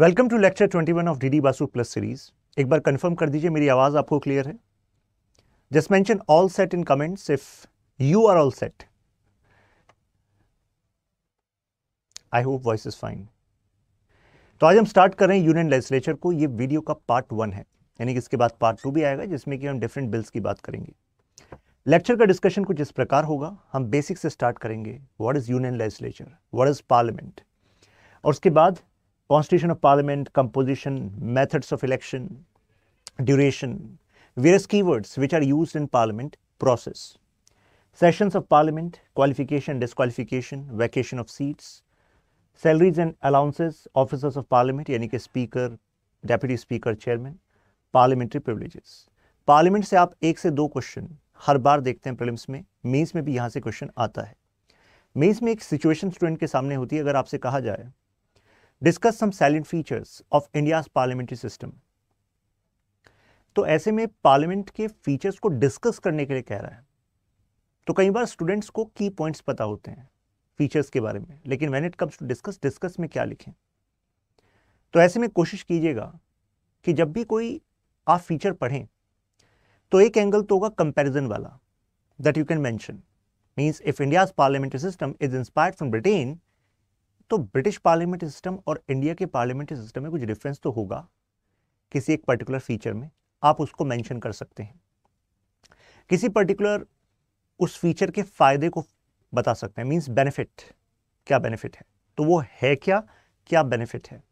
Welcome to lecture 21 of DD Basu plus series एक बार confirm कर दीजिए मेरी आवाज़ आपको क्लियर है just mention all set in comments if you are all set I hope voice is fine तो आज हम स्टार्ट कर रहे हैं यूनियन लेजिस्लेचर को ये वीडियो का पार्ट वन है यानी कि इसके बाद पार्ट टू भी आएगा जिसमें कि हम डिफरेंट बिल्स की बात करेंगे लेक्चर का डिस्कशन कुछ इस प्रकार होगा हम बेसिक से स्टार्ट करेंगे what is union legislature what is parliament और उसके बाद constitution of parliament, composition, methods of election, duration, various keywords which are used in parliament process. Sessions of parliament, qualification, disqualification, vacation of seats, salaries and allowances officers of parliament यानी कि speaker deputy speaker chairman parliamentary privileges parliament से आप एक से दो question हर बार देखते हैं prelims में मेंस में भी यहाँ से क्वेश्चन आता है मेंस में एक सिचुएशन स्टूडेंट के सामने होती है अगर आपसे कहा जाए discuss some salient features of India parliamentary system तो ऐसे में पार्लियामेंट के फीचर्स को डिस्कस करने के लिए कह रहा है तो कई बार स्टूडेंट्स को की पॉइंट्स पता होते हैं फीचर्स के बारे में लेकिन when it comes to discuss discuss में क्या लिखें तो ऐसे में कोशिश कीजिएगा कि जब भी कोई आप फीचर पढ़ें तो एक एंगल तो होगा कंपैरिजन वाला that you can mention means if India's parliamentary system is inspired from Britain तो ब्रिटिश पार्लियामेंट्री सिस्टम और इंडिया के पार्लियामेंट्री सिस्टम में कुछ डिफरेंस तो होगा किसी एक पर्टिकुलर फीचर में आप उसको मेंशन कर सकते हैं किसी पर्टिकुलर उस फीचर के फ़ायदे को बता सकते हैं मींस बेनिफिट क्या बेनिफिट है तो वो है क्या क्या बेनिफिट है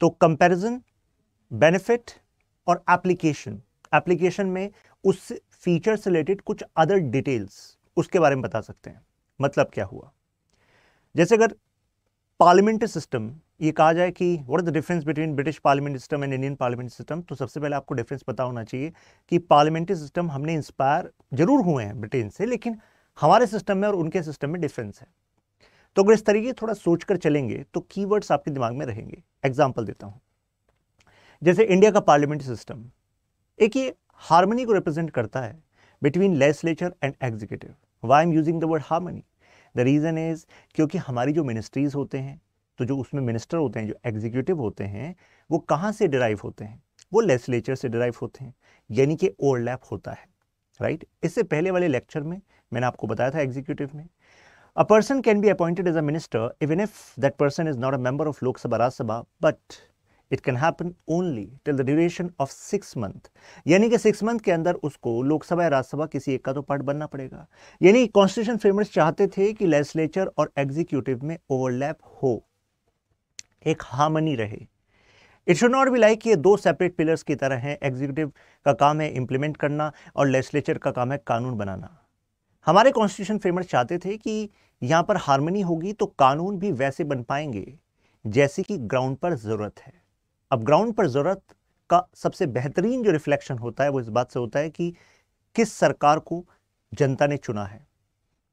तो कंपैरिजन बेनिफिट और एप्लीकेशन एप्लीकेशन में उस फीचर से रिलेटेड कुछ अदर डिटेल्स उसके बारे में बता सकते हैं मतलब क्या हुआ जैसे अगर पार्लियामेंट्री सिस्टम ये कहा जाए कि what is the difference between British parliament system and Indian parliament system तो सबसे पहले आपको डिफरेंस पता होना चाहिए कि पार्लियामेंट्री सिस्टम हमने इंस्पायर जरूर हुए हैं ब्रिटेन से लेकिन हमारे सिस्टम में और उनके सिस्टम में डिफरेंस है तो अगर इस तरीके थोड़ा सोच कर चलेंगे तो की आपके दिमाग में रहेंगे एग्जाम्पल देता हूँ जैसे इंडिया का पार्लियामेंट्री सिस्टम एक ये हारमोनी को रिप्रेजेंट करता है between legislature and executive why am using the word harmony the reason is क्योंकि हमारी जो मिनिस्ट्रीज़ होते हैं तो जो उसमें मिनिस्टर होते हैं जो एग्जीक्यूटिव होते हैं वो कहाँ से डिराइव होते हैं वो लेजिस्लेचर से डिराइव होते हैं यानी कि ओवरलैप होता है राइट right? इससे पहले वाले लेक्चर में मैंने आपको बताया था एग्जीक्यूटिव में a person can be appointed as a minister even if that person is not a member of Lok Sabha Rajya Sabha but it can happen only till the duration of six month यानी कि सिक्स मंथ के अंदर उसको लोकसभा या राज्यसभा किसी एक का तो पार्ट बनना पड़ेगा यानी कॉन्स्टिट्यूशन फ्रेमर्स चाहते थे कि लेजिस्लेचर और एग्जीक्यूटिव में ओवरलैप हो एक हार्मनी रहे it should not be like ये दो सेपरेट पिलर्स की तरह हैं एग्जीक्यूटिव का काम है इंप्लीमेंट करना और लेजिस्लेचर का काम है कानून बनाना हमारे कॉन्स्टिट्यूशन फ्रेमर्स चाहते थे कि यहाँ पर हार्मनी होगी तो कानून भी वैसे बन पाएंगे जैसे कि ग्राउंड पर ज़रूरत है अब ग्राउंड पर ज़रूरत का सबसे बेहतरीन जो रिफ्लेक्शन होता है वो इस बात से होता है कि किस सरकार को जनता ने चुना है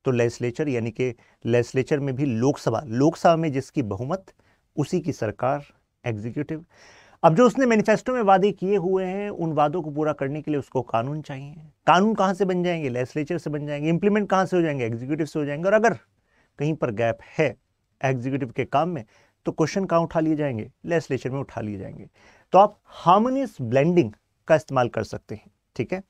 तो लेजिस्लेचर यानी कि लेजिस्लेचर में भी लोकसभा लोकसभा में जिसकी बहुमत उसी की सरकार एग्जीक्यूटिव अब जो उसने मैनिफेस्टो में वादे किए हुए हैं उन वादों को पूरा करने के लिए उसको कानून चाहिए कानून कहाँ से बन जाएंगे लेजिस्लेचर से बन जाएंगे इंप्लीमेंट कहाँ से हो जाएंगे एग्जीक्यूटिव से हो जाएंगे और अगर कहीं पर गैप है एग्जीक्यूटिव के काम में तो क्वेश्चन कहाँ उठा लिए जाएंगे लेसलेचर में उठा लिए जाएंगे तो आप हार्मोनियस ब्लेंडिंग का इस्तेमाल कर सकते हैं ठीक है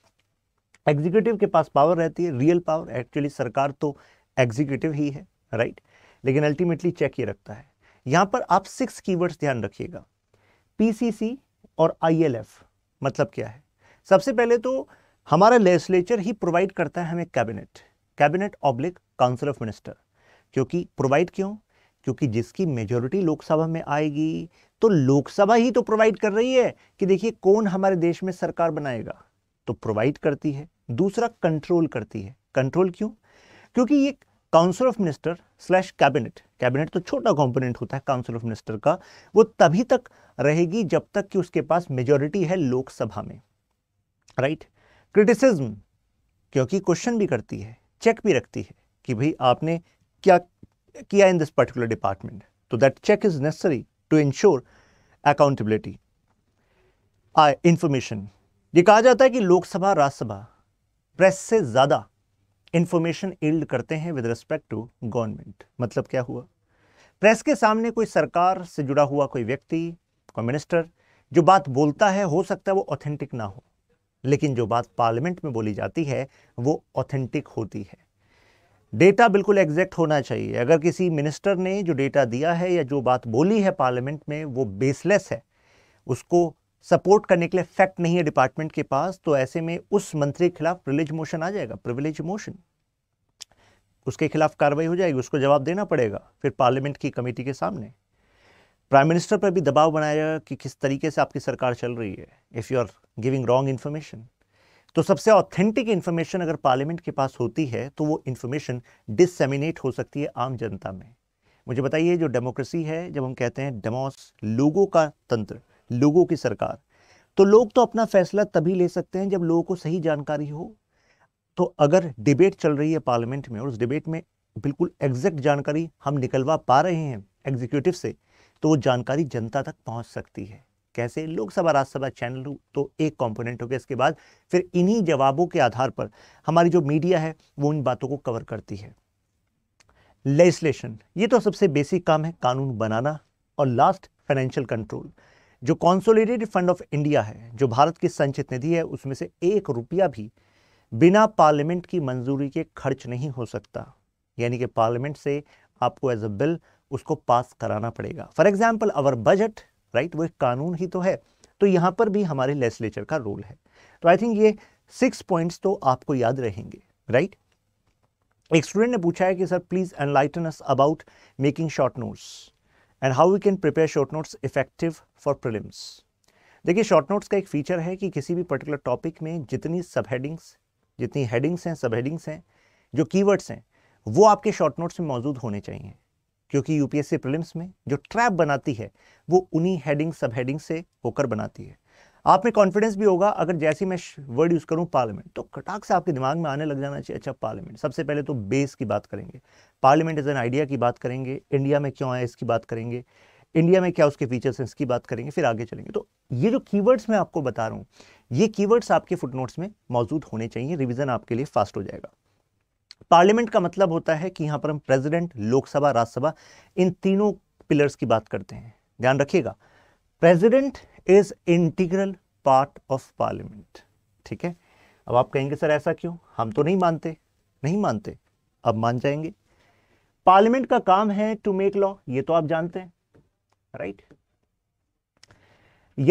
एग्जीक्यूटिव के पास पावर रहती है रियल पावर एक्चुअली सरकार तो एग्जीक्यूटिव ही है राइट लेकिन अल्टीमेटली चेक ये रखता है यहाँ पर आप सिक्स कीवर्ड्स ध्यान रखिएगा पीसीसी और आईएलएफ मतलब क्या है सबसे पहले तो हमारा लेजिस्लेचर ही प्रोवाइड करता है हमें cabinet cabinet oblique council of minister क्योंकि प्रोवाइड क्यों क्योंकि जिसकी मेजोरिटी लोकसभा में आएगी तो लोकसभा ही तो प्रोवाइड कर रही है कि देखिए कौन हमारे देश में सरकार बनाएगा तो प्रोवाइड करती है दूसरा कंट्रोल करती है कंट्रोल क्यों क्योंकि ये council of minister slash cabinet cabinet तो छोटा कंपोनेंट होता है काउंसिल ऑफ मिनिस्टर का वो तभी तक रहेगी जब तक कि उसके पास मेजोरिटी है लोकसभा में राइट क्रिटिसिज्म क्योंकि क्वेश्चन भी करती है चेक भी रखती है कि भाई आपने क्या किया इन दिस पर्टिकुलर डिपार्टमेंट तो that check is necessary to ensure accountability I information ये कहा जाता है कि लोकसभा राज्यसभा प्रेस से ज़्यादा इंफॉर्मेशन इल्ड करते हैं विद रिस्पेक्ट टू गवर्नमेंट मतलब क्या हुआ प्रेस के सामने कोई सरकार से जुड़ा हुआ कोई व्यक्ति कोई मिनिस्टर जो बात बोलता है हो सकता है वो ऑथेंटिक ना हो लेकिन जो बात पार्लियामेंट में बोली जाती है वो ऑथेंटिक होती है डेटा बिल्कुल एग्जैक्ट होना चाहिए अगर किसी मिनिस्टर ने जो डेटा दिया है या जो बात बोली है पार्लियामेंट में वो बेसलेस है उसको सपोर्ट करने के लिए फैक्ट नहीं है डिपार्टमेंट के पास तो ऐसे में उस मंत्री के खिलाफ प्रिविलेज मोशन आ जाएगा प्रिविलेज मोशन उसके खिलाफ कार्रवाई हो जाएगी उसको जवाब देना पड़ेगा फिर पार्लियामेंट की कमेटी के सामने प्राइम मिनिस्टर पर भी दबाव बनाया जाएगा कि किस तरीके से आपकी सरकार चल रही है if you are giving wrong information तो सबसे ऑथेंटिक इन्फॉर्मेशन अगर पार्लियामेंट के पास होती है तो वो इन्फॉर्मेशन डिससेमिनेट हो सकती है आम जनता में मुझे बताइए जो डेमोक्रेसी है जब हम कहते हैं डेमोस लोगों का तंत्र लोगों की सरकार तो लोग तो अपना फैसला तभी ले सकते हैं जब लोगों को सही जानकारी हो तो अगर डिबेट चल रही है पार्लियामेंट में और उस डिबेट में बिल्कुल एग्जैक्ट जानकारी हम निकलवा पा रहे हैं एग्जीक्यूटिव से तो वो जानकारी जनता तक पहुंच सकती है कैसे लोकसभा राज्यसभा चैनल तो एक कंपोनेंट हो गया इसके बाद फिर इन्हीं जवाबों के आधार पर हमारी जो मीडिया है वो उन बातों को कवर करती है लेजिस्लेशन ये तो सबसे बेसिक काम है कानून बनाना और लास्ट फाइनेंशियल कंट्रोल जो कॉन्सोलिडेटेड फंड ऑफ इंडिया है जो भारत की संचित निधि है उसमें से एक रुपया भी बिना पार्लियामेंट की मंजूरी के खर्च नहीं हो सकता यानी कि पार्लियामेंट से आपको एज अ बिल उसको पास कराना पड़ेगा for example our budget right वो एक कानून ही तो है तो यहां पर भी हमारे लेसलेचर का रोल है तो आई थिंक ये सिक्स पॉइंट्स तो आपको याद रहेंगे राइट एक स्टूडेंट ने पूछा है कि sir please enlighten us about making short notes and how we can prepare short notes effective for prelims देखिए शॉर्ट नोट्स का एक फीचर है कि किसी भी पर्टिकुलर टॉपिक में जितनी सब हेडिंग्स जितनी हेडिंग्स हैं सब हेडिंग्स हैं जो कीवर्ड्स हैं वो आपके शॉर्ट नोट्स में मौजूद होने चाहिए क्योंकि यूपीएससी प्रीलिम्स में जो ट्रैप बनाती है वो उन्हीं हेडिंग सब हेडिंग से होकर बनाती है आप में कॉन्फिडेंस भी होगा अगर जैसे मैं वर्ड यूज़ करूं पार्लियामेंट तो कटाक से आपके दिमाग में आने लग जाना चाहिए अच्छा पार्लियामेंट सबसे पहले तो बेस की बात करेंगे पार्लियामेंट एज एन आइडिया की बात करेंगे इंडिया में क्यों है इसकी बात करेंगे इंडिया में क्या उसके फीचर्स हैं इसकी बात करेंगे फिर आगे चलेंगे तो ये जो कीवर्ड्स मैं आपको बता रहा हूँ ये कीवर्ड्स आपके फुटनोट्स में मौजूद होने चाहिए रिविज़न आपके लिए फास्ट हो जाएगा पार्लियामेंट का मतलब होता है कि यहां पर हम प्रेसिडेंट लोकसभा राज्यसभा इन तीनों पिलर्स की बात करते हैं ध्यान रखिएगा president is integral part of parliament ठीक है अब आप कहेंगे सर ऐसा क्यों हम तो नहीं मानते नहीं मानते अब मान जाएंगे पार्लियामेंट का काम है टू मेक लॉ ये तो आप जानते हैं राइट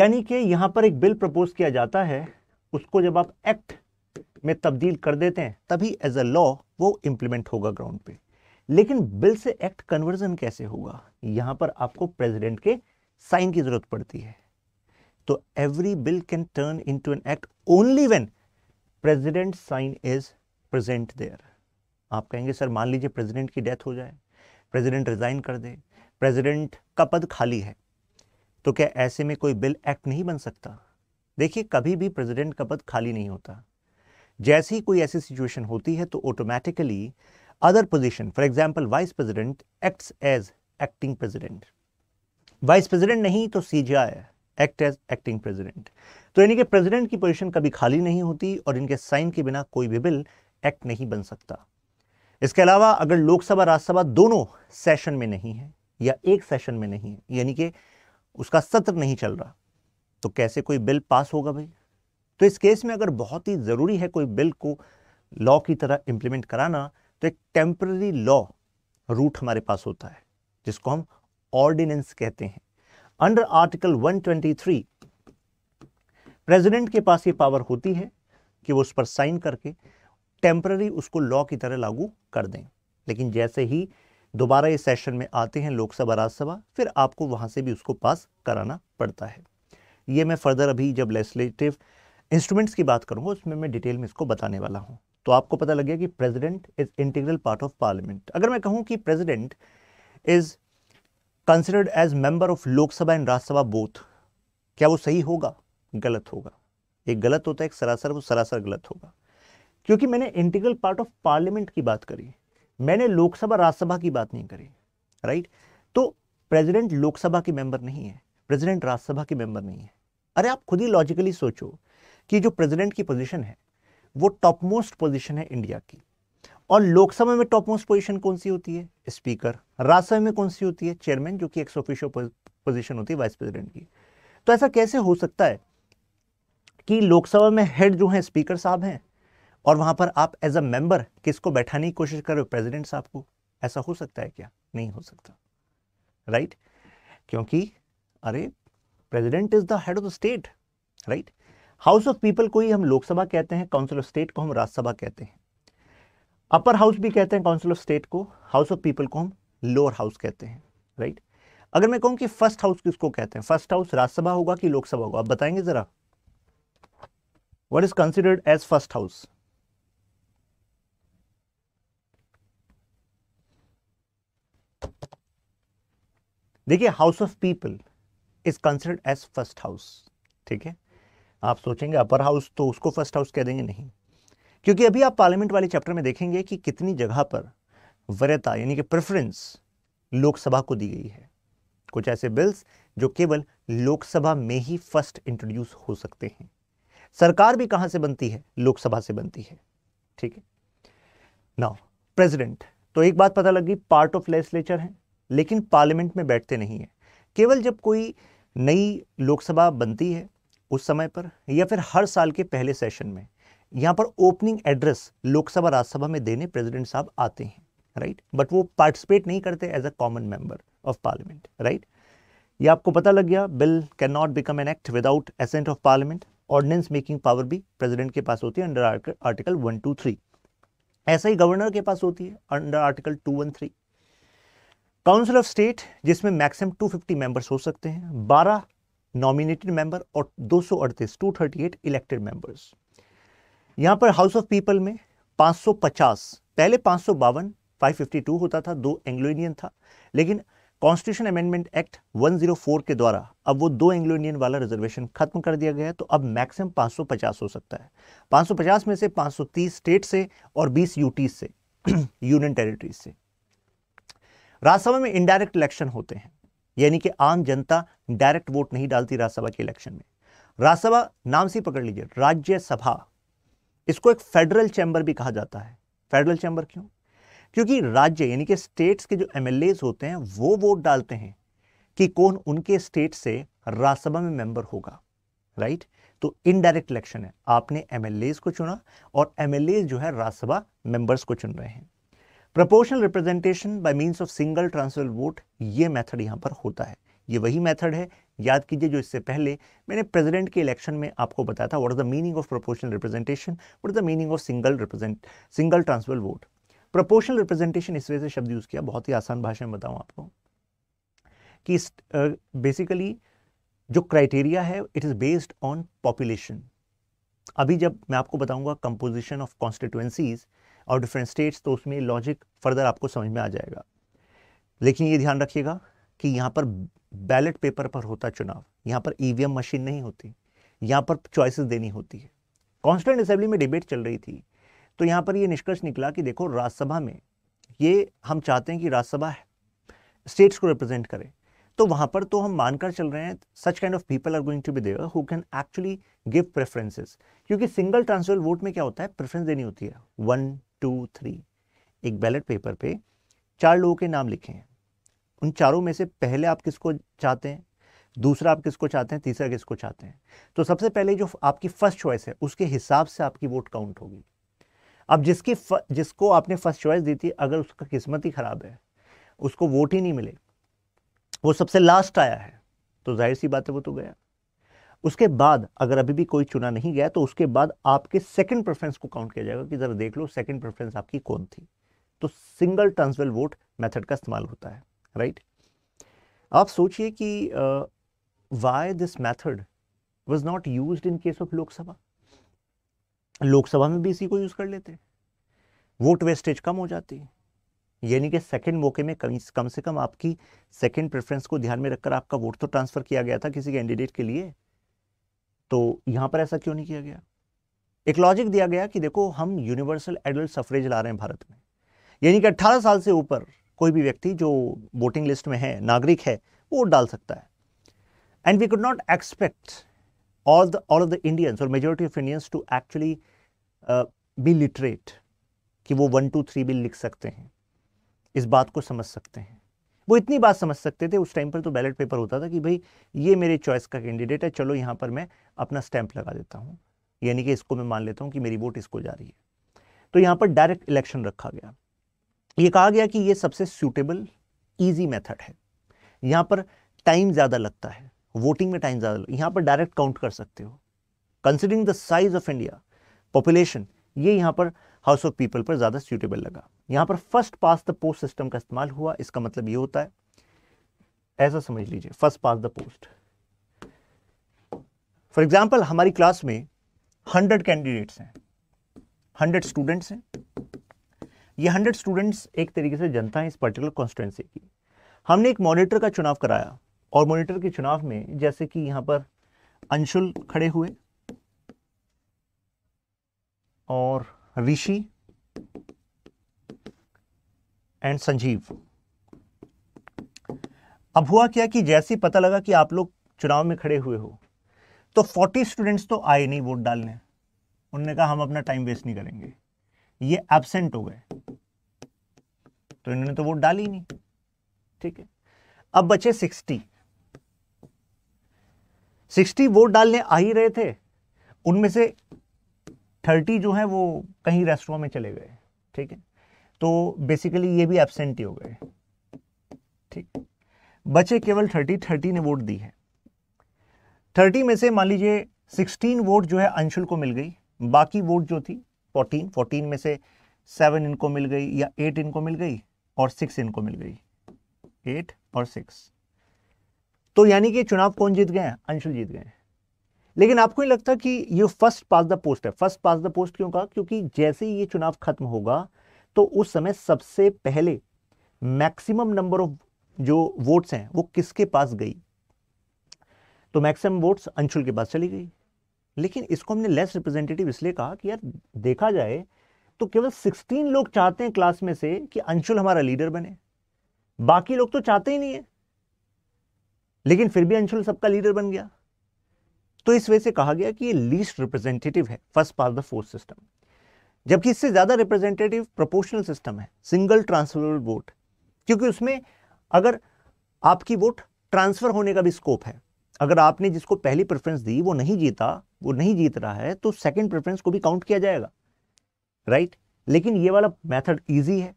यानी कि यहां पर एक बिल प्रपोज किया जाता है उसको जब आप एक्ट में तब्दील कर देते हैं तभी एज अ लॉ वो इंप्लीमेंट होगा ग्राउंड पे लेकिन बिल से एक्ट कन्वर्जन कैसे होगा यहां पर आपको प्रेसिडेंट के साइन की जरूरत पड़ती है तो every bill can turn into an act only when president sign is present there आप कहेंगे सर मान लीजिए प्रेजिडेंट की डेथ हो जाए प्रेजिडेंट रिजाइन कर दे प्रेजिडेंट का पद खाली है तो क्या ऐसे में कोई बिल एक्ट नहीं बन सकता देखिए कभी भी प्रेसिडेंट का पद खाली नहीं होता जैसे ही कोई ऐसी सिचुएशन होती है तो automatically other position for example vice president acts as acting president vice president नहीं तो CJI act as acting president तो यानी कि प्रेसिडेंट की पोजीशन कभी खाली नहीं होती और इनके साइन के बिना कोई भी बिल एक्ट नहीं बन सकता इसके अलावा अगर लोकसभा राज्यसभा दोनों सेशन में नहीं है या एक सेशन में नहीं है यानी कि उसका सत्र नहीं चल रहा तो कैसे कोई बिल पास होगा भाई तो इस केस में अगर बहुत ही ज़रूरी है कोई बिल को लॉ की तरह इम्प्लीमेंट कराना तो एक टेम्प्ररी लॉ रूट हमारे पास होता है जिसको हम ऑर्डिनेंस कहते हैं अंडर आर्टिकल 123 प्रेसिडेंट के पास ये पावर होती है कि वो उस पर साइन करके टेम्प्ररी उसको लॉ की तरह लागू कर दें लेकिन जैसे ही दोबारा ये सेशन में आते हैं लोकसभा राज्यसभा फिर आपको वहां से भी उसको पास कराना पड़ता है ये मैं फर्दर अभी जब लेजिस्लेटिव इंस्ट्रूमेंट्स की बात करूंगा उसमें मैं डिटेल में इसको बताने वाला हूँ तो आपको पता लग गया कि president is integral part of parliament अगर मैं कहूँ कि president is considered as member of Lok Sabha and Rajya Sabha both क्या वो सही होगा गलत होगा एक गलत होता है एक सरासर वो सरासर गलत होगा क्योंकि मैंने इंटीग्रल पार्ट ऑफ पार्लियामेंट की बात करी मैंने लोकसभा राज्यसभा की बात नहीं करी राइट तो प्रेसिडेंट लोकसभा की मेंबर नहीं है प्रेसिडेंट राज्यसभा की मेंबर नहीं है अरे आप खुद ही लॉजिकली सोचो कि जो प्रेसिडेंट की पोजीशन है वो टॉप मोस्ट पोजीशन है इंडिया की और लोकसभा में टॉप मोस्ट पोजीशन कौन सी होती है स्पीकर राज्यसभा में कौन सी होती है चेयरमैन जो कि एक ऑफिशियल पोजीशन होती है वाइस प्रेसिडेंट की तो ऐसा कैसे हो सकता है कि लोकसभा में हेड जो है स्पीकर साहब हैं और वहां पर आप एज अ मेंबर किसको बैठाने की कोशिश कर रहे हो प्रेसिडेंट साहब को ऐसा हो सकता है क्या नहीं हो सकता राइट right? क्योंकि अरे president is the head of the state right house of people को ही हम लोकसभा कहते हैं काउंसिल ऑफ स्टेट को हम राज्यसभा कहते हैं अपर हाउस भी कहते हैं काउंसिल ऑफ स्टेट को हाउस ऑफ पीपल को हम लोअर हाउस कहते हैं राइट अगर मैं कहूं कि फर्स्ट हाउस किसको कहते हैं फर्स्ट हाउस राज्यसभा होगा कि लोकसभा होगा आप बताएंगे जरा what is considered as first house देखिए house of people is considered as first house ठीक है आप सोचेंगे अपर हाउस तो उसको फर्स्ट हाउस कह देंगे नहीं क्योंकि अभी आप पार्लियामेंट वाले चैप्टर में देखेंगे कि कितनी जगह पर वरता यानी कि प्रेफरेंस लोकसभा को दी गई है कुछ ऐसे बिल्स जो केवल लोकसभा में ही फर्स्ट इंट्रोड्यूस हो सकते हैं सरकार भी कहां से बनती है लोकसभा से बनती है ठीक है नाउ प्रेसिडेंट तो एक बात पता लगी पार्ट ऑफ लेजिस्लेचर है लेकिन पार्लियामेंट में बैठते नहीं है केवल जब कोई नई लोकसभा बनती है उस समय पर या फिर हर साल के पहले सेशन में यहाँ पर ओपनिंग एड्रेस लोकसभा राज्यसभा में देने प्रेसिडेंट साहब आते हैं राइट right? बट वो पार्टिसिपेट नहीं करते as a common member of parliament right ये आपको पता लग गया bill can not become an act without assent of parliament ordinance making power भी प्रेसिडेंट के पास होती है under article one two three ऐसा ही गवर्नर के पास होती है under article two one three council of state जिसमें मैक्सिमम 250 मेंबर्स हो सकते हैं 12 नॉमिनेटेड मेंबर और दो सौ अड़तीस two thirty eight elected members यहां पर हाउस ऑफ पीपल में 550 पहले पांच सौ बावन फाइव होता था दो एंग्लो इंडियन था लेकिन कॉन्स्टिट्यूशन अमेंडमेंट एक्ट 104 के द्वारा अब वो दो एंग्लो इंडियन वाला रिजर्वेशन खत्म कर दिया गया है तो अब मैक्सिमम 550 हो सकता है 550 में से 530 स्टेट से और 20 यूटी से यूनियन टेरिटरीज से राज्यसभा में इनडायरेक्ट इलेक्शन होते हैं यानी कि आम जनता डायरेक्ट वोट नहीं डालती राज्यसभा के इलेक्शन में राज्यसभा नाम से पकड़ लीजिए राज्यसभा इसको एक फेडरल चैंबर भी कहा जाता है फेडरल चैंबर क्यों क्योंकि राज्य यानी कि स्टेट्स के जो एम होते हैं वो वोट डालते हैं कि कौन उनके स्टेट से राज्यसभा में मेंबर होगा राइट तो इनडायरेक्ट इलेक्शन है आपने एमएलए को चुना और एमएलए जो है राज्यसभा मेंबर्स को चुन रहे हैं proportional representation by means of single transfer vote ये मेथड यहां पर होता है ये वही मेथड है याद कीजिए जो इससे पहले मैंने प्रेसिडेंट के इलेक्शन में आपको बताया था what is the meaning of proportional representation what is the meaning of single represent single transfer vote proportional representation इस वजह से शब्द यूज़ किया बहुत ही आसान भाषा में बताऊँ आपको कि बेसिकली uh, जो क्राइटेरिया है it is based on population अभी जब मैं आपको बताऊंगा कंपोजिशन ऑफ कॉन्स्टिट्यूएंसीज़ और डिफरेंट स्टेट्स तो उसमें लॉजिक फर्दर आपको समझ में आ जाएगा लेकिन ये ध्यान रखिएगा कि यहाँ पर बैलेट पेपर पर होता चुनाव यहाँ पर ईवीएम e मशीन नहीं होती यहाँ पर चॉइसेस देनी होती है कॉन्स्टेंट असेंबली में डिबेट चल रही थी तो यहाँ पर ये निष्कर्ष निकला कि देखो राज्यसभा में ये हम चाहते हैं कि राज्यसभा स्टेट्स को रिप्रेजेंट करें तो वहाँ पर तो हम मानकर चल रहे हैं such kind of people are going to be there who can actually give preferences क्योंकि सिंगल ट्रांसफर वोट में क्या होता है प्रेफरेंस देनी होती है वन टू थ्री एक बैलेट पेपर पे चार लोगों के नाम लिखे हैं उन चारों में से पहले आप किसको चाहते हैं दूसरा आप किसको चाहते हैं तीसरा किसको चाहते हैं तो सबसे पहले जो आपकी फर्स्ट चॉइस है उसके हिसाब से आपकी वोट काउंट होगी अब जिसकी फ, जिसको आपने फर्स्ट चॉइस दी थी अगर उसका किस्मत ही ख़राब है उसको वोट ही नहीं मिले वो सबसे लास्ट आया है तो जाहिर सी बात है वो तो गया उसके बाद अगर अभी भी कोई चुना नहीं गया तो उसके बाद आपके सेकंड प्रेफरेंस को काउंट किया जाएगा कि ज़रा देख लो सेकंड प्रेफरेंस आपकी कौन थी तो सिंगल ट्रांसवेल वोट मेथड का इस्तेमाल होता है राइट आप सोचिए कि why this method was not use in case of Lok Sabha Lok Sabha में भी इसी को यूज़ कर लेते वोट वेस्टेज कम हो जाती है यानी कि सेकंड मौके में कम कम से कम आपकी सेकंड प्रेफरेंस को ध्यान में रखकर आपका वोट तो ट्रांसफ़र किया गया था किसी कैंडिडेट के लिए तो यहां पर ऐसा क्यों नहीं किया गया एक लॉजिक दिया गया कि देखो हम यूनिवर्सल एडल्ट सफरेज ला रहे हैं भारत में यानी कि 18 साल से ऊपर कोई भी व्यक्ति जो वोटिंग लिस्ट में है नागरिक है वो वोट डाल सकता है and we could not expect all the all of the Indians और majority of Indians to actually be literate कि वो वन टू थ्री भी लिख सकते हैं इस बात को समझ सकते हैं वो इतनी बात समझ सकते थे उस टाइम पर तो बैलेट पेपर होता था कि भाई ये मेरे चॉइस का कैंडिडेट है चलो यहाँ पर मैं अपना स्टैंप लगा देता हूँ यानी कि इसको मैं मान लेता हूँ कि मेरी वोट इसको जा रही है तो यहाँ पर डायरेक्ट इलेक्शन रखा गया ये कहा गया कि ये सबसे सूटेबल ईजी मेथड है यहाँ पर टाइम ज़्यादा लगता है वोटिंग में टाइम ज़्यादा यहाँ पर डायरेक्ट काउंट कर सकते हो considering the size of India population ये यहाँ पर हाउस ऑफ पीपल पर ज़्यादा सूटेबल लगा यहाँ पर first past the post system का इस्तेमाल हुआ इसका मतलब ये होता है ऐसा समझ लीजिए first past the post for example हमारी क्लास में हंड्रेड कैंडिडेट्स हैं हंड्रेड स्टूडेंट्स हैं ये हंड्रेड स्टूडेंट्स एक तरीके से जनता है इस पर्टिकुलर कॉन्स्टिटेंसी की हमने एक मॉनिटर का चुनाव कराया और मॉनिटर के चुनाव में जैसे कि यहां पर अंशुल खड़े हुए और Rishi एंड संजीव अब हुआ क्या कि जैसे पता लगा कि आप लोग चुनाव में खड़े हुए हो तो 40 स्टूडेंट्स तो आए नहीं वोट डालने उन्होंने कहा हम अपना टाइम वेस्ट नहीं करेंगे ये एबसेंट हो गए तो इन्होंने तो वोट डाली नहीं ठीक है अब बचे 60 60 वोट डालने आ ही रहे थे उनमें से थर्टी जो है वो कहीं रेस्टोरेंट में चले गए ठीक है तो बेसिकली ये भी एबसेंटी हो गए ठीक बचे केवल थर्टी थर्टी ने वोट दी है थर्टी में से मान लीजिए सिक्सटीन वोट जो है अंशुल को मिल गई बाकी वोट जो थी फोर्टीन फोर्टीन में से सेवन इनको मिल गई या एट इनको मिल गई और सिक्स इनको मिल गई एट और सिक्स तो यानी कि चुनाव कौन जीत गए अंशुल जीत गए लेकिन आपको नहीं लगता कि ये फर्स्ट पास द पोस्ट है फर्स्ट पास द पोस्ट क्यों कहा क्योंकि जैसे ही ये चुनाव खत्म होगा तो उस समय सबसे पहले मैक्सिमम नंबर ऑफ जो वोट्स हैं वो किसके पास गई तो मैक्सिमम वोट्स अंशुल के पास चली गई लेकिन इसको हमने लेस रिप्रेजेंटेटिव इसलिए कहा कि यार देखा जाए तो केवल 16 लोग चाहते हैं क्लास में से कि अंशुल हमारा लीडर बने बाकी लोग तो चाहते ही नहीं है लेकिन फिर भी अंशुल सबका लीडर बन गया तो इस वजह से कहा गया कि ये लीस्ट रिप्रेजेंटेटिव है first past the post system जबकि इससे ज़्यादा रिप्रेजेंटेटिव प्रोपोर्शनल सिस्टम है सिंगल ट्रांसफरेबल वोट क्योंकि उसमें अगर आपकी वोट ट्रांसफ़र होने का भी स्कोप है अगर आपने जिसको पहली प्रेफरेंस दी वो नहीं जीता वो नहीं जीत रहा है तो सेकंड प्रेफरेंस को भी काउंट किया जाएगा राइट लेकिन ये वाला मेथड इजी है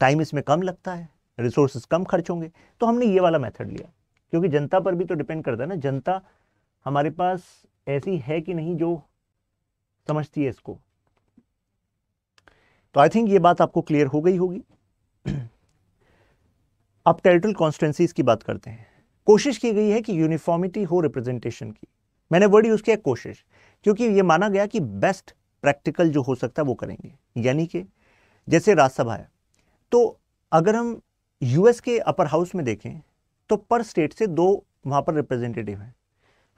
टाइम इसमें कम लगता है रिसोर्सेज कम खर्च होंगे तो हमने ये वाला मेथड लिया क्योंकि जनता पर भी तो डिपेंड करता है ना जनता हमारे पास ऐसी है कि नहीं जो समझती है इसको तो आई थिंक ये बात आपको क्लियर हो गई होगी अब टेरिटल कॉन्स्टेंसीज की बात करते हैं कोशिश की गई है कि यूनिफॉर्मिटी हो रिप्रेजेंटेशन की मैंने वर्ड यूज़ किया कोशिश क्योंकि ये माना गया कि बेस्ट प्रैक्टिकल जो हो सकता है वो करेंगे यानी कि जैसे राज्यसभा है तो अगर हम यूएस के अपर हाउस में देखें तो पर स्टेट से दो वहां पर रिप्रेजेंटेटिव हैं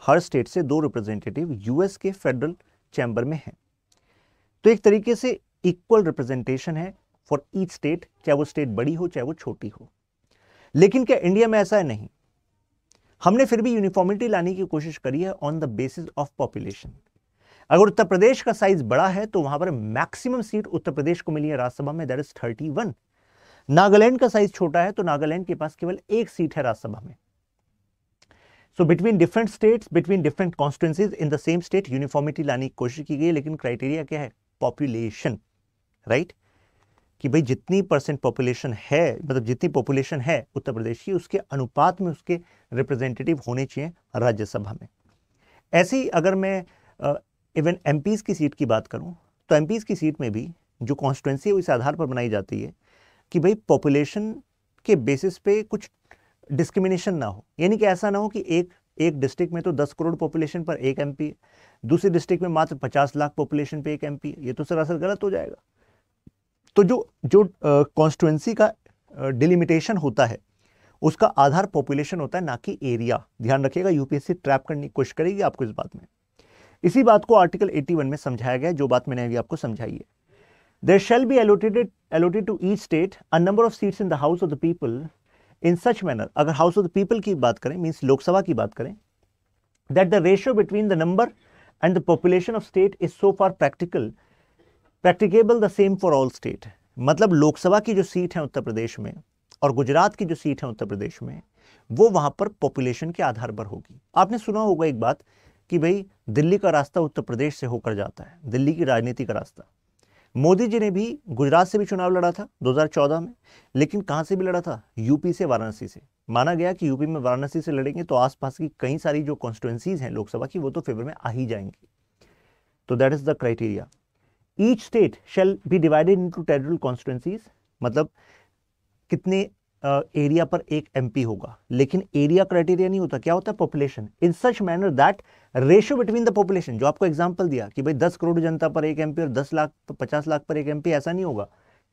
हर स्टेट से दो रिप्रेजेंटेटिव यूएस के फेडरल चैम्बर में हैं तो एक तरीके से इक्वल रिप्रेजेंटेशन है फॉर ईच स्टेट चाहे वो स्टेट बड़ी हो चाहे वो छोटी हो लेकिन क्या इंडिया में ऐसा है नहीं हमने फिर भी यूनिफॉर्मिटी लाने की कोशिश करी है on the basis of population अगर उत्तर प्रदेश का साइज बड़ा है तो वहां पर मैक्सिमम सीट उत्तर प्रदेश को मिली है राज्यसभा में that is thirty one Nagaland का साइज छोटा है तो नागालैंड के पास केवल एक सीट है राज्यसभा में so between different states between different constituencies in the same state uniformity लाने की कोशिश की गई लेकिन क्राइटेरिया क्या है पॉपुलेशन राइट right? कि भाई जितनी परसेंट पॉपुलेशन है मतलब जितनी पॉपुलेशन है उत्तर प्रदेश की उसके अनुपात में उसके रिप्रेजेंटेटिव होने चाहिए राज्यसभा में ऐसे ही अगर मैं इवन एम की सीट की बात करूँ तो एम की सीट में भी जो कॉन्स्टिट्यूंसी है वो इस आधार पर बनाई जाती है कि भाई पॉपुलेशन के बेसिस पे कुछ डिस्क्रिमिनेशन ना हो यानी कि ऐसा ना हो कि एक एक डिस्ट्रिक्ट में तो 10 करोड़ पॉपुलेशन पर एक एमपी है दूसरे डिस्ट्रिक्ट में मात्र 50 लाख पॉपुलेशन पर एक एम है ये तो सरासर गलत हो जाएगा तो जो जो कॉन्स्टिट्युएंसी का डिलिमिटेशन होता है उसका आधार पॉपुलेशन होता है ना कि एरिया ध्यान रखिएगा यूपीएससी ट्रैप करने की कोशिश करेगी आपको इस बात में इसी बात को आर्टिकल 81 में समझाया गया जो बात मैंने अभी आपको समझाई है there shall be allotted allotted to each state a number of seats in the house of the people in such manner अगर हाउस ऑफ द पीपल की बात करें मीन्स लोकसभा की बात करें that the ratio between the number and the population of state is so far practical practicable the same for all state मतलब लोकसभा की जो सीट है उत्तर प्रदेश में और गुजरात की जो सीट है उत्तर प्रदेश में वो वहां पर पॉपुलेशन के आधार पर होगी आपने सुना होगा एक बात कि भाई दिल्ली का रास्ता उत्तर प्रदेश से होकर जाता है दिल्ली की राजनीति का रास्ता मोदी जी ने भी गुजरात से भी चुनाव लड़ा था 2014 में लेकिन कहाँ से भी लड़ा था यूपी से वाराणसी से माना गया कि यूपी में वाराणसी से लड़ेंगे तो आसपास की कई सारी जो कॉन्स्टिट्युएंसीज हैं लोकसभा की वो तो फेवर में आ ही जाएंगी तो that is the criteria each state shall be divided into territorial constituencies मतलब कितने एरिया पर एक एमपी होगा लेकिन एरिया क्राइटेरिया नहीं होता क्या होता है population in such manner that ratio between the population जो आपको एग्जांपल दिया कि भाई 10 करोड़ जनता पर एक एमपी और 10 लाख पचास लाख पर एक एमपी ऐसा नहीं होगा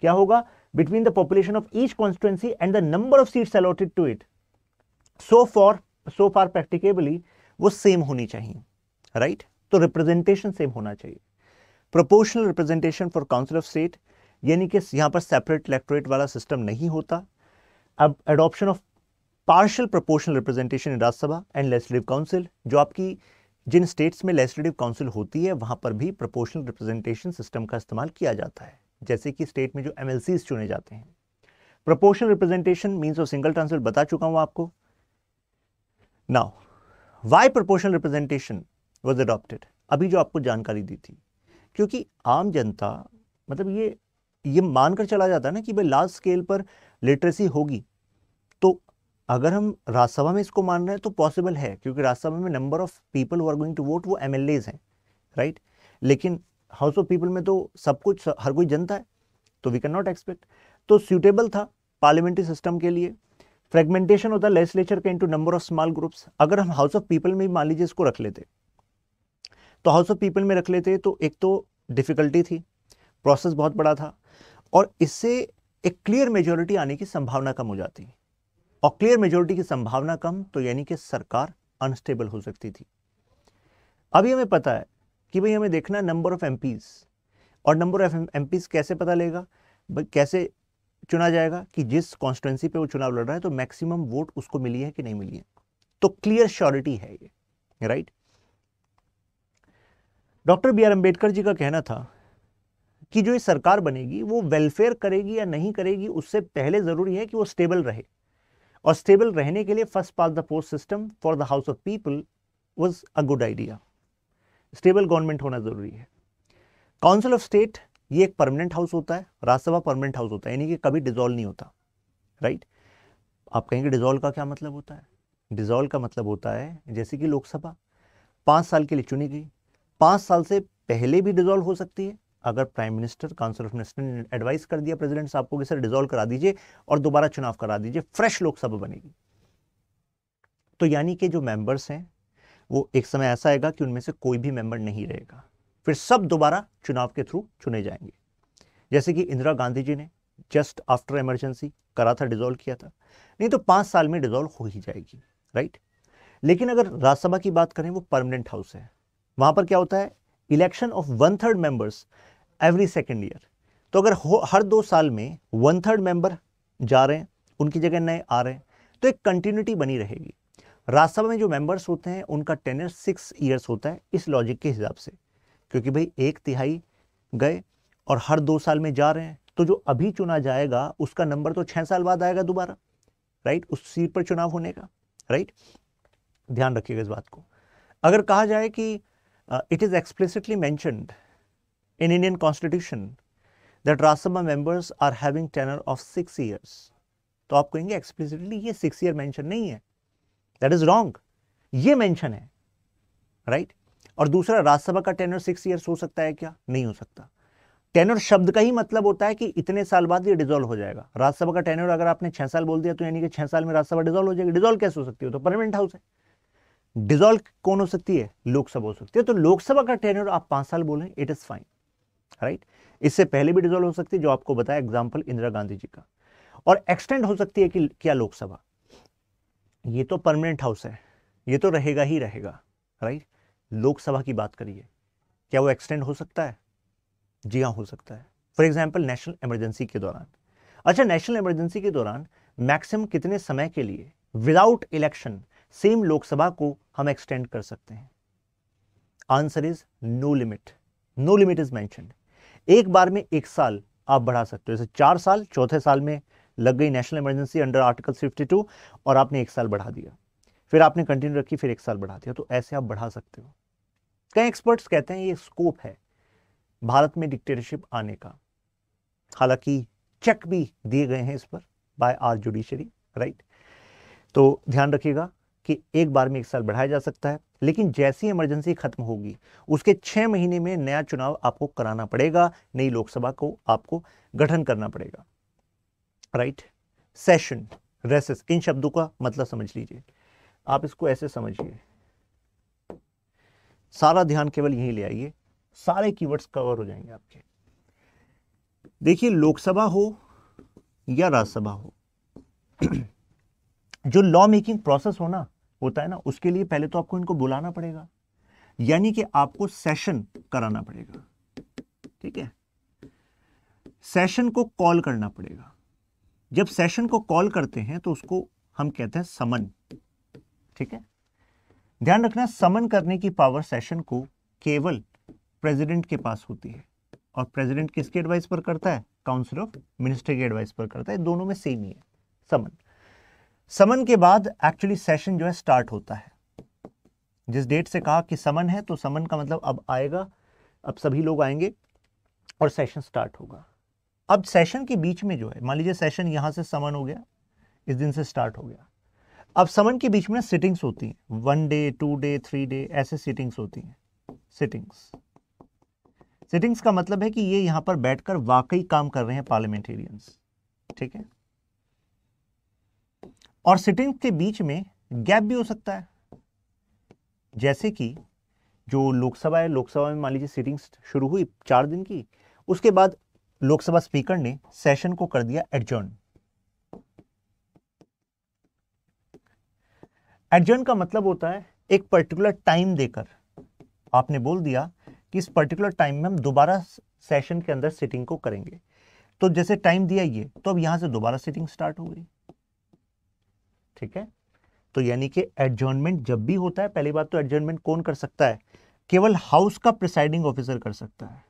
क्या होगा between the population of each constituency and the number of seats allotted to it so for so far practicably वो सेम होनी चाहिए राइट right? तो रिप्रेजेंटेशन सेम होना चाहिए proportional representation for council of state यानी कि यहां पर सेपरेट इलेक्टोरेट वाला सिस्टम नहीं होता adoption of partial proportional representation in Rajya and legislative council जो आपकी जिन स्टेट्स में लेजिस्लेटिव काउंसिल होती है वहां पर भी प्रोपोर्शनल रिप्रेजेंटेशन सिस्टम का इस्तेमाल किया जाता है जैसे कि स्टेट में जो एम चुने जाते हैं proportional representation means of single transfer बता चुका हूँ आपको now why proportional representation was adopted अभी जो आपको जानकारी दी थी क्योंकि आम जनता मतलब ये ये मानकर चला जाता है ना कि भाई लार्ज स्केल पर लिटरेसी होगी तो अगर हम राज्यसभा में इसको मान रहे हैं तो पॉसिबल है क्योंकि राज्यसभा में number of people who are going to vote वो एम हैं राइट लेकिन हाउस ऑफ पीपल में तो सब कुछ हर कोई जनता है तो वी कैन नॉट एक्सपेक्ट तो सूटेबल था पार्लियामेंट्री सिस्टम के लिए फ्रेगमेंटेशन होता है लेजिस्लेचर का into number of small groups अगर हम हाउस ऑफ पीपल में मान लीजिए इसको रख लेते तो हाउस ऑफ पीपल में रख लेते तो एक तो डिफ़िकल्टी थी प्रोसेस बहुत बड़ा था और इससे एक क्लियर मेजोरिटी आने की संभावना कम हो जाती है और क्लियर मेजोरिटी की संभावना कम तो यानी कि सरकार अनस्टेबल हो सकती थी अभी हमें पता है कि भाई हमें देखना नंबर ऑफ एम और नंबर ऑफ एम कैसे पता लेगा कैसे चुना जाएगा कि जिस कॉन्स्टिट्युएंसी पे वो चुनाव लड़ रहा है तो मैक्सिमम वोट उसको मिली है कि नहीं मिली है तो क्लियर श्योरिटी है ये right doctor B R Ambedkar ji का कहना था कि जो ये सरकार बनेगी वो वेलफेयर करेगी या नहीं करेगी उससे पहले ज़रूरी है कि वो स्टेबल रहे और स्टेबल रहने के लिए first past the post system for the house of people was a good idea stable government होना ज़रूरी है काउंसिल ऑफ स्टेट ये एक परमानेंट हाउस होता है राज्यसभा परमानेंट हाउस होता है यानी कि कभी डिजोल्व नहीं होता राइट आप कहेंगे डिजोल्व का क्या मतलब होता है डिजोल्व का मतलब होता है जैसे कि लोकसभा पाँच साल के लिए चुनी गई पाँच साल से पहले भी डिजोल्व हो सकती है अगर prime minister council of minister ने एडवाइस कर दिया प्रेसिडेंट साहब को कि सर डिजोल्व करा दीजिए और दोबारा चुनाव करा दीजिए फ्रेश लोकसभा बनेगी तो यानी कि जो मेंबर्स हैं वो एक समय ऐसा आएगा कि उनमें से कोई भी मेंबर नहीं रहेगा फिर सब दोबारा चुनाव के थ्रू चुने जाएंगे जैसे कि इंदिरा गांधी जी ने जस्ट आफ्टर इमरजेंसी करा था डिजोल्व किया था नहीं तो पांच साल में डिजोल्व हो ही जाएगी राइट लेकिन अगर राज्यसभा की बात करें वो परमानेंट हाउस है वहां पर क्या होता है election of one third members every second year तो अगर हर दो साल में वन थर्ड मेंबर जा रहे हैं उनकी जगह नए आ रहे हैं तो एक कंटिन्यूटी बनी रहेगी राज्यसभा में जो मेंबर्स होते हैं उनका टेनर सिक्स ईयर्स होता है इस लॉजिक के हिसाब से क्योंकि भाई एक तिहाई गए और हर दो साल में जा रहे हैं तो जो अभी चुना जाएगा उसका नंबर तो छः साल बाद आएगा दोबारा राइट उस सीट पर चुनाव होने का राइट ध्यान रखिएगा इस बात को अगर कहा जाए कि it is explicitly mentioned In Indian Constitution that Rasabha members are having tenure of six years. तो आप कहेंगे एक्सप्लिसिटली ये सिक्स ईयर मेंशन नहीं है दैट इज रॉन्ग ये मेंशन है राइट right? और दूसरा राज्यसभा का टेनर सिक्स ईयर्स हो सकता है क्या नहीं हो सकता टेनर शब्द का ही मतलब होता है कि इतने साल बाद ये डिजोल्व हो जाएगा राज्यसभा का टेनर अगर आपने छह साल बोल दिया तो यानी कि छह साल में राज्यसभा डिजोल्व हो जाएगी डिजोल्व कैसे हो सकती है तो परमानेंट हाउस है डिजोल्व कौन हो सकती है लोकसभा हो सकती है तो लोकसभा का टेनर आप पांच साल बोले इट इज फाइन राइट इससे पहले भी डिजोल्व हो सकती है जो आपको बताया एग्जाम्पल इंदिरा गांधी जी का और एक्सटेंड हो सकती है कि क्या लोकसभा ये तो परमानेंट हाउस है ये तो रहेगा ही रहेगा राइट लोकसभा की बात करिए क्या वो एक्सटेंड हो सकता है जी हाँ हो सकता है फॉर एग्जाम्पल नेशनल इमरजेंसी के दौरान अच्छा नेशनल इमरजेंसी के दौरान मैक्सिमम कितने समय के लिए विदाउट इलेक्शन सेम लोकसभा को हम एक्सटेंड कर सकते हैं answer is no limit no limit is mentioned एक बार में एक साल आप बढ़ा सकते हो जैसे चार साल चौथे साल में लग गई नेशनल इमरजेंसी अंडर आर्टिकल 52 और आपने एक साल बढ़ा दिया फिर आपने कंटिन्यू रखी फिर एक साल बढ़ा दिया तो ऐसे आप बढ़ा सकते हो कई एक्सपर्ट्स कहते हैं ये स्कोप है भारत में डिक्टेटरशिप आने का हालांकि चेक भी दिए गए हैं इस पर बाय आर जुडिशरी राइट तो ध्यान रखिएगा कि एक बार में एक साल बढ़ाया जा सकता है लेकिन जैसी इमरजेंसी खत्म होगी उसके छह महीने में नया चुनाव आपको कराना पड़ेगा नई लोकसभा को आपको गठन करना पड़ेगा राइट सेशन रेसेस इन शब्दों का मतलब समझ लीजिए आप इसको ऐसे समझिए सारा ध्यान केवल यहीं ले आइए सारे कीवर्ड्स कवर हो जाएंगे आपके देखिए लोकसभा हो या राज्यसभा हो जो लॉ मेकिंग प्रोसेस हो ना होता है ना उसके लिए पहले तो आपको इनको बुलाना पड़ेगा यानी कि आपको सेशन कराना पड़ेगा ठीक है सेशन को कॉल करना पड़ेगा जब सेशन को कॉल करते हैं तो उसको हम कहते हैं समन ठीक है ध्यान रखना समन करने की पावर सेशन को केवल प्रेसिडेंट के पास होती है और प्रेसिडेंट किसके एडवाइस पर करता है काउंसिल ऑफ मिनिस्टर के एडवाइस पर करता है दोनों में सेम ही है समन समन के बाद एक्चुअली सेशन जो है स्टार्ट होता है जिस डेट से कहा कि समन है तो समन का मतलब अब आएगा अब सभी लोग आएंगे और सेशन स्टार्ट होगा अब सेशन के बीच में जो है मान लीजिए सेशन यहां से समन हो गया इस दिन से स्टार्ट हो गया अब समन के बीच में सिटिंग्स होती हैं one day two day three day ऐसे सिटिंग्स होती हैं सिटिंग्स सिटिंग्स का मतलब है कि ये यहां पर बैठकर वाकई काम कर रहे हैं पार्लियामेंटेरियंस ठीक है और सिटिंग के बीच में गैप भी हो सकता है जैसे कि जो लोकसभा है लोकसभा में मान लीजिए सिटिंग शुरू हुई चार दिन की उसके बाद लोकसभा स्पीकर ने सेशन को कर दिया एडजर्न एडजर्न का मतलब होता है एक पर्टिकुलर टाइम देकर आपने बोल दिया कि इस पर्टिकुलर टाइम में हम दोबारा सेशन के अंदर सिटिंग को करेंगे तो जैसे टाइम दिया ये तो अब यहां से दोबारा सिटिंग स्टार्ट हो गई ठीक है तो यानी कि एडजॉर्नमेंट जब भी होता है पहली बात तो एडजॉर्नमेंट कौन कर सकता है केवल हाउस का प्रिसाइडिंग ऑफिसर कर सकता है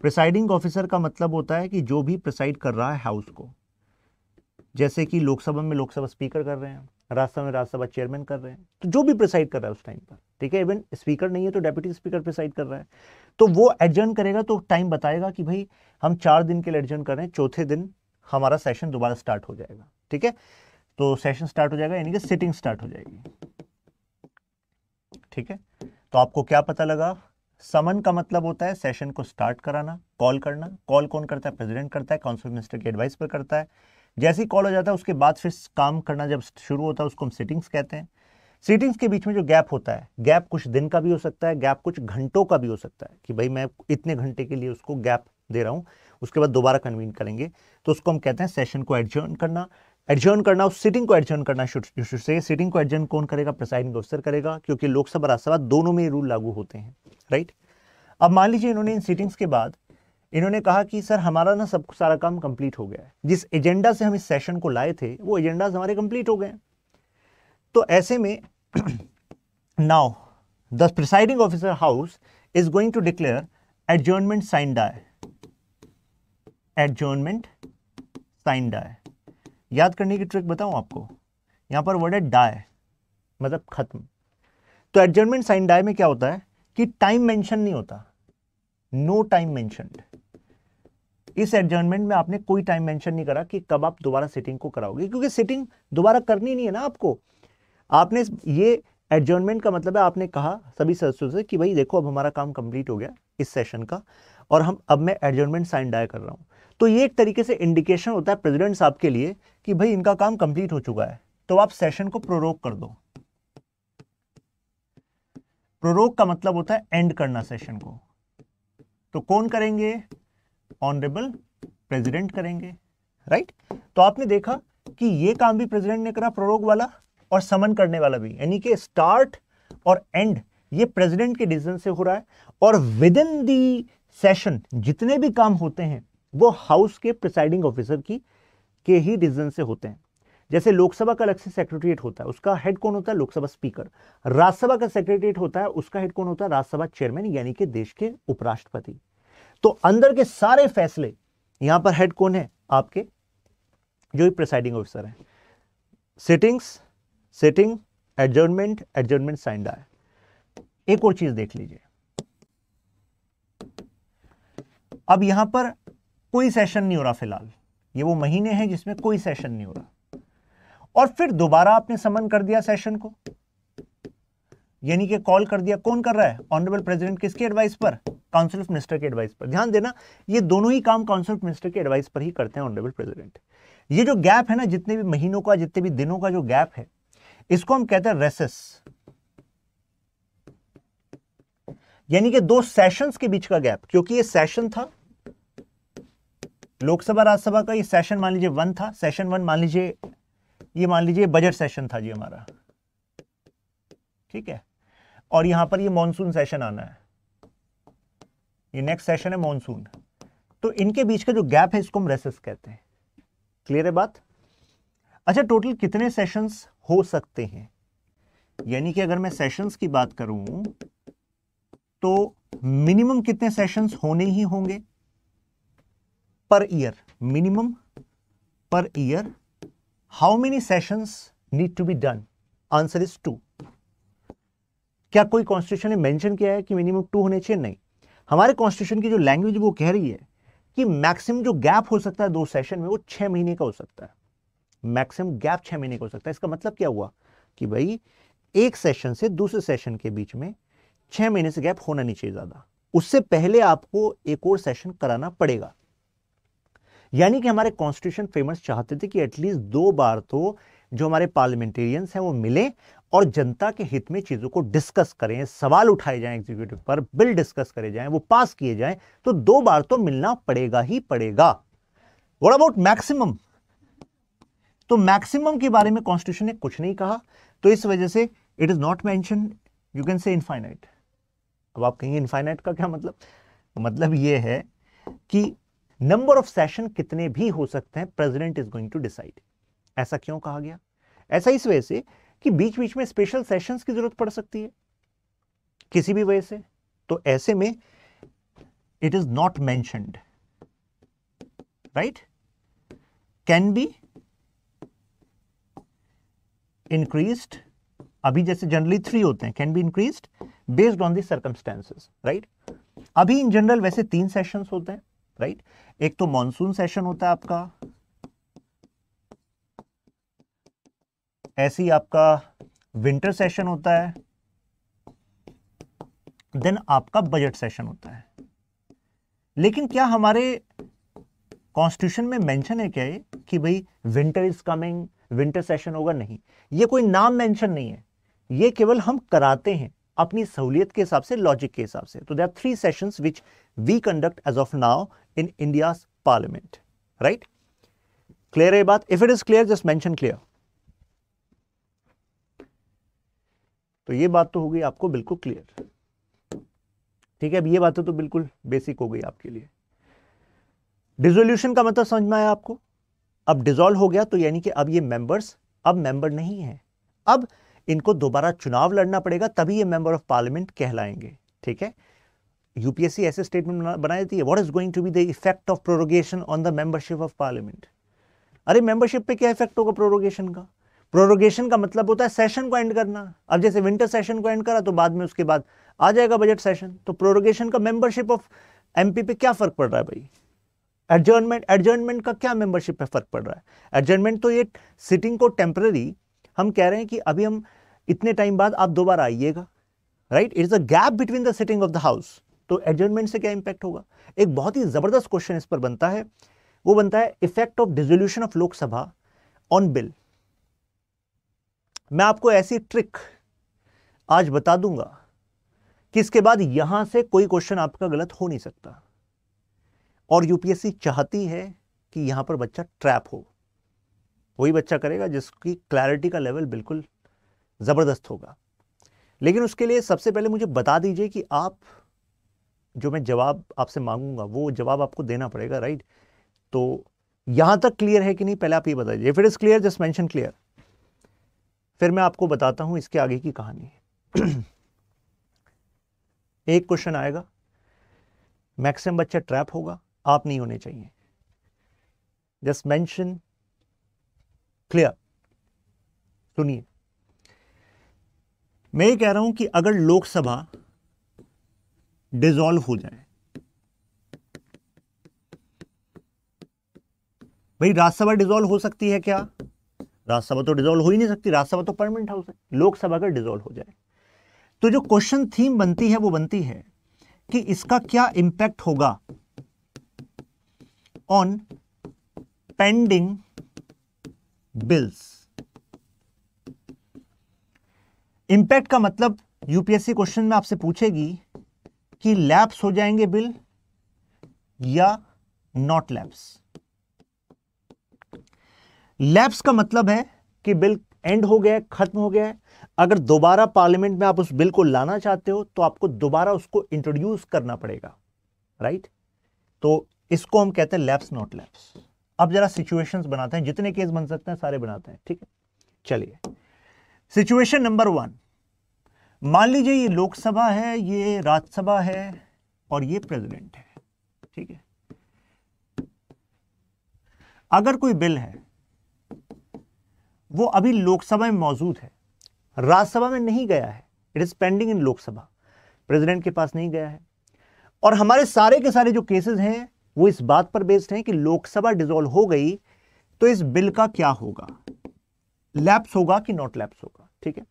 प्रिसाइडिंग ऑफिसर का मतलब होता है कि जो भी प्रिसाइड कर रहा है हाउस को जैसे कि लोकसभा में लोकसभा स्पीकर कर रहे हैं राज्यसभा में राज्यसभा चेयरमैन कर रहे हैं तो जो भी प्रिसाइड कर रहा है उस टाइम पर ठीक है इवन स्पीकर नहीं है तो डेप्यूटी स्पीकर प्रिसाइड कर रहा है तो वो एडजर्न करेगा तो टाइम बताएगा कि भाई हम चार दिन के लिए एडजर्न कर रहे हैं चौथे दिन हमारा सेशन दोबारा स्टार्ट हो जाएगा ठीक है तो सेशन स्टार्ट हो जाएगा यानी कि सिटिंग स्टार्ट हो जाएगी ठीक है तो आपको क्या पता लगा समन का मतलब होता है सेशन को स्टार्ट कराना कॉल करना कॉल कौन करता है प्रेसिडेंट करता है काउंसिल मिनिस्टर की एडवाइस पर करता है जैसे ही कॉल हो जाता है उसके बाद फिर काम करना जब शुरू होता है उसको हम सिटिंग्स कहते हैं सीटिंग्स के बीच में जो गैप होता है गैप कुछ दिन का भी हो सकता है गैप कुछ घंटों का भी हो सकता है कि भाई मैं इतने घंटे के लिए उसको गैप दे रहा हूँ उसके बाद दोबारा कन्वीन करेंगे तो उसको हम कहते हैं सेशन को एडजॉइन करना एडजर्न करना उस सिटिंग को एडजर्न करना से सिटिंग को एडजर्न कौन करेगा प्रिसाइडिंग ऑफिसर करेगा क्योंकि लोकसभा राज्यसभा दोनों में रूल लागू होते हैं राइट अब मान लीजिए इन्होंने इन सीटिंग्स के बाद इन्होंने कहा कि सर हमारा ना सब सारा काम कंप्लीट हो गया है जिस एजेंडा से हम इस सेशन को लाए थे वो एजेंडा हमारे कंप्लीट हो गए तो ऐसे में now the presiding officer house is going to declare adjournment sine die adjournment sine die याद करने की ट्रिक बताऊं आपको यहां पर वर्ड है डाय मतलब ख़त्म तो एडजस्टमेंट साइन डाई में क्या होता है कि टाइम मेंशन नहीं होता नो टाइम मेंशन इस एडजमेंट में आपने कोई टाइम मेंशन नहीं करा कि कब आप दोबारा सिटिंग को कराओगे क्योंकि सिटिंग दोबारा करनी नहीं है ना आपको आपने ये एडजमेंट का मतलब है आपने कहा सभी सदस्यों से कि भाई देखो अब हमारा काम कंप्लीट हो गया इस सेशन का और हम अब मैं एडजमेंट साइन डाय कर रहा हूँ तो ये एक तरीके से इंडिकेशन होता है प्रेसिडेंट साहब के लिए कि भाई इनका काम कंप्लीट हो चुका है तो आप सेशन को प्रोरोग कर दो प्रोरोग का मतलब होता है एंड करना सेशन को तो कौन करेंगे ऑनरेबल प्रेसिडेंट करेंगे राइट तो आपने देखा कि ये काम भी प्रेसिडेंट ने करा प्रोरोग वाला और समन करने वाला भी यानी कि स्टार्ट और एंड ये प्रेसिडेंट के डिसीजन से हो रहा है और विद इन दी सेशन जितने भी काम होते हैं वो हाउस के प्रिसाइडिंग ऑफिसर की के ही डिसीजन से होते हैं जैसे लोकसभा का अलग से सेक्रेटरीट होता है उसका हेड कौन होता है लोकसभा स्पीकर राज्यसभा का सेक्रेटरीट होता है उसका हेड कौन होता है राज्यसभा चेयरमैन यानी कि देश के उपराष्ट्रपति तो अंदर के सारे फैसले यहां पर हेड कौन है आपके जो प्रिसाइडिंग ऑफिसर है sittings sitting adjournment adjournment sine die है एक और चीज देख लीजिए अब यहां पर कोई सेशन नहीं हो रहा फिलहाल ये वो महीने हैं जिसमें कोई सेशन नहीं हो रहा और फिर दोबारा आपने समन कर दिया सेशन को यानी कि कॉल कर दिया कौन कर रहा है ऑनरेबल प्रेसिडेंट किसके एडवाइस पर काउंसिल ऑफ मिनिस्टर के एडवाइस पर ध्यान देना ये दोनों ही काम काउंसिल ऑफ मिनिस्टर के एडवाइस पर ही करते हैं ऑनरेबल प्रेसिडेंट ये जो गैप है ना जितने भी महीनों का जितने भी दिनों का जो गैप है इसको हम कहते हैं रेसेस यानी कि दो सेशंस के बीच का गैप क्योंकि ये सेशन था लोकसभा राज्यसभा का ये सेशन मान लीजिए वन था सेशन वन मान लीजिए ये मान लीजिए बजट सेशन था जी हमारा ठीक है और यहां पर ये मानसून सेशन आना है ये नेक्स्ट सेशन है मानसून तो इनके बीच का जो गैप है इसको हम रेसेस कहते हैं क्लियर है बात अच्छा टोटल कितने सेशंस हो सकते हैं यानी कि अगर मैं सेशंस की बात करूं तो मिनिमम कितने सेशंस होने ही होंगे पर ईयर मिनिमम पर year how many sessions need to be done answer is two क्या कोई कॉन्स्टिट्यूशन ने मेंशन किया है कि मिनिमम टू होने चाहिए नहीं हमारे कॉन्स्टिट्यूशन की जो लैंग्वेज वो कह रही है कि मैक्सिमम जो गैप हो सकता है दो सेशन में वो छह महीने का हो सकता है मैक्सिमम गैप छह महीने का हो सकता है इसका मतलब क्या हुआ कि भाई एक सेशन से दूसरे सेशन के बीच में छह महीने से गैप होना नहीं चाहिए ज़्यादा उससे पहले आपको एक और सेशन कराना पड़ेगा यानी कि हमारे कॉन्स्टिट्यूशन फेमस चाहते थे कि एटलीस्ट दो बार तो जो हमारे पार्लियामेंटेरियंस हैं वो मिलें और जनता के हित में चीज़ों को डिस्कस करें सवाल उठाए जाएं एग्जीक्यूटिव पर बिल डिस्कस करे जाएं वो पास किए जाएं तो दो बार तो मिलना पड़ेगा ही पड़ेगा वट अबाउट मैक्सिमम तो मैक्सिमम के बारे में कॉन्स्टिट्यूशन ने कुछ नहीं कहा तो इस वजह से it is not mention you can say infinite अब आप कहेंगे इनफाइनाइट का क्या मतलब मतलब यह है कि नंबर ऑफ सेशन कितने भी हो सकते हैं president is going to decide ऐसा क्यों कहा गया ऐसा इस वजह से कि बीच बीच में स्पेशल सेशंस की जरूरत पड़ सकती है किसी भी वजह से तो ऐसे में it is not mentioned right can be increased अभी जैसे जनरली थ्री होते हैं can be increased based on the circumstances right अभी इन जनरल वैसे तीन सेशंस होते हैं राइट एक तो मॉनसून सेशन होता है आपका ऐसी आपका विंटर सेशन होता है देन आपका बजट सेशन होता है लेकिन क्या हमारे कॉन्स्टिट्यूशन में मेंशन है क्या है कि भाई winter is coming winter session होगा नहीं ये कोई नाम मेंशन नहीं है ये केवल हम कराते हैं अपनी सहूलियत के हिसाब से लॉजिक के हिसाब से तो there three session which we conduct as of now in India parliament right clear है बात if it is clear just mention clear तो ये बात तो हो गई आपको बिल्कुल क्लियर ठीक है अब ये बातें तो बिल्कुल बेसिक हो गई आपके लिए डिजोल्यूशन का मतलब समझ में आया आपको अब डिजोल्व हो गया तो यानी कि अब ये मेंबर्स अब मेंबर नहीं है अब इनको दोबारा चुनाव लड़ना पड़ेगा तभी ये मेंबर ऑफ पार्लियामेंट कहलाएंगे ठीक है यूपीएससी ऐसे स्टेटमेंट बना देती है what is going to be the effect of prorogation on the membership of parliament अरे मेंबरशिप पे क्या इफेक्ट होगा प्रोरोगेशन का प्रोरोगेशन का मतलब होता है सेशन को एंड करना अब जैसे विंटर सेशन को एंड करा तो बाद में उसके बाद आ जाएगा बजट सेशन तो प्रोरोगेशन का मेंबरशिप ऑफ एमपी पे क्या फर्क पड़ रहा है भाई एडजर्नमेंट एडजर्नमेंट का क्या मेंबरशिप पे फर्क पड़ रहा है एडजर्नमेंट तो ये सिटिंग को टेम्पररी हम कह रहे हैं कि अभी हम इतने टाइम बाद आप दोबारा आइएगा right it is a gap between the sitting of the house तो एडजमेंट से क्या इंपैक्ट होगा एक बहुत ही ज़बरदस्त क्वेश्चन इस पर बनता है वो बनता है effect of dissolution of Lok Sabha on bill मैं आपको ऐसी ट्रिक आज बता दूंगा कि इसके बाद यहां से कोई क्वेश्चन आपका गलत हो नहीं सकता और यूपीएससी चाहती है कि यहां पर बच्चा ट्रैप हो वही बच्चा करेगा जिसकी क्लैरिटी का लेवल बिल्कुल ज़बरदस्त होगा लेकिन उसके लिए सबसे पहले मुझे बता दीजिए कि आप जो मैं जवाब आपसे मांगूंगा वो जवाब आपको देना पड़ेगा राइट तो यहाँ तक क्लियर है कि नहीं पहले आप ये बता दीजिए फिर is clear just mention clear फिर मैं आपको बताता हूँ इसके आगे की कहानी एक क्वेश्चन आएगा मैक्सिमम बच्चा ट्रैप होगा आप नहीं होने चाहिए जस्ट मैंशन क्लियर सुनिए मैं ये कह रहा हूं कि अगर लोकसभा डिजॉल्व हो जाए भाई राज्यसभा डिजोल्व हो सकती है क्या राज्यसभा तो डिजोल्व हो ही नहीं सकती राज्यसभा तो परमानेंट हाउस है लोकसभा अगर डिजोल्व हो जाए तो जो क्वेश्चन थीम बनती है वो बनती है कि इसका क्या इंपैक्ट होगा ऑन पेंडिंग बिल्स इंपैक्ट का मतलब यूपीएससी क्वेश्चन में आपसे पूछेगी कि लैप्स हो जाएंगे बिल या नॉट लैप्स लैप्स का मतलब है कि बिल एंड हो गया है खत्म हो गया है अगर दोबारा पार्लियामेंट में आप उस बिल को लाना चाहते हो तो आपको दोबारा उसको इंट्रोड्यूस करना पड़ेगा राइट तो इसको हम कहते हैं लैप्स नॉट लैप्स अब जरा सिचुएशंस बनाते हैं जितने केस बन सकते हैं सारे बनाते हैं ठीक है चलिए सिचुएशन नंबर वन मान लीजिए ये लोकसभा है ये राज्यसभा है और ये प्रेसिडेंट है ठीक है अगर कोई बिल है वो अभी लोकसभा में मौजूद है राज्यसभा में नहीं गया है it is pending in Lok Sabha president के पास नहीं गया है और हमारे सारे के सारे जो केसेस हैं वो इस बात पर बेस्ड हैं कि लोकसभा डिजोल्व हो गई तो इस बिल का क्या होगा लैप्स होगा कि नॉट लैप्स होगा ठीक है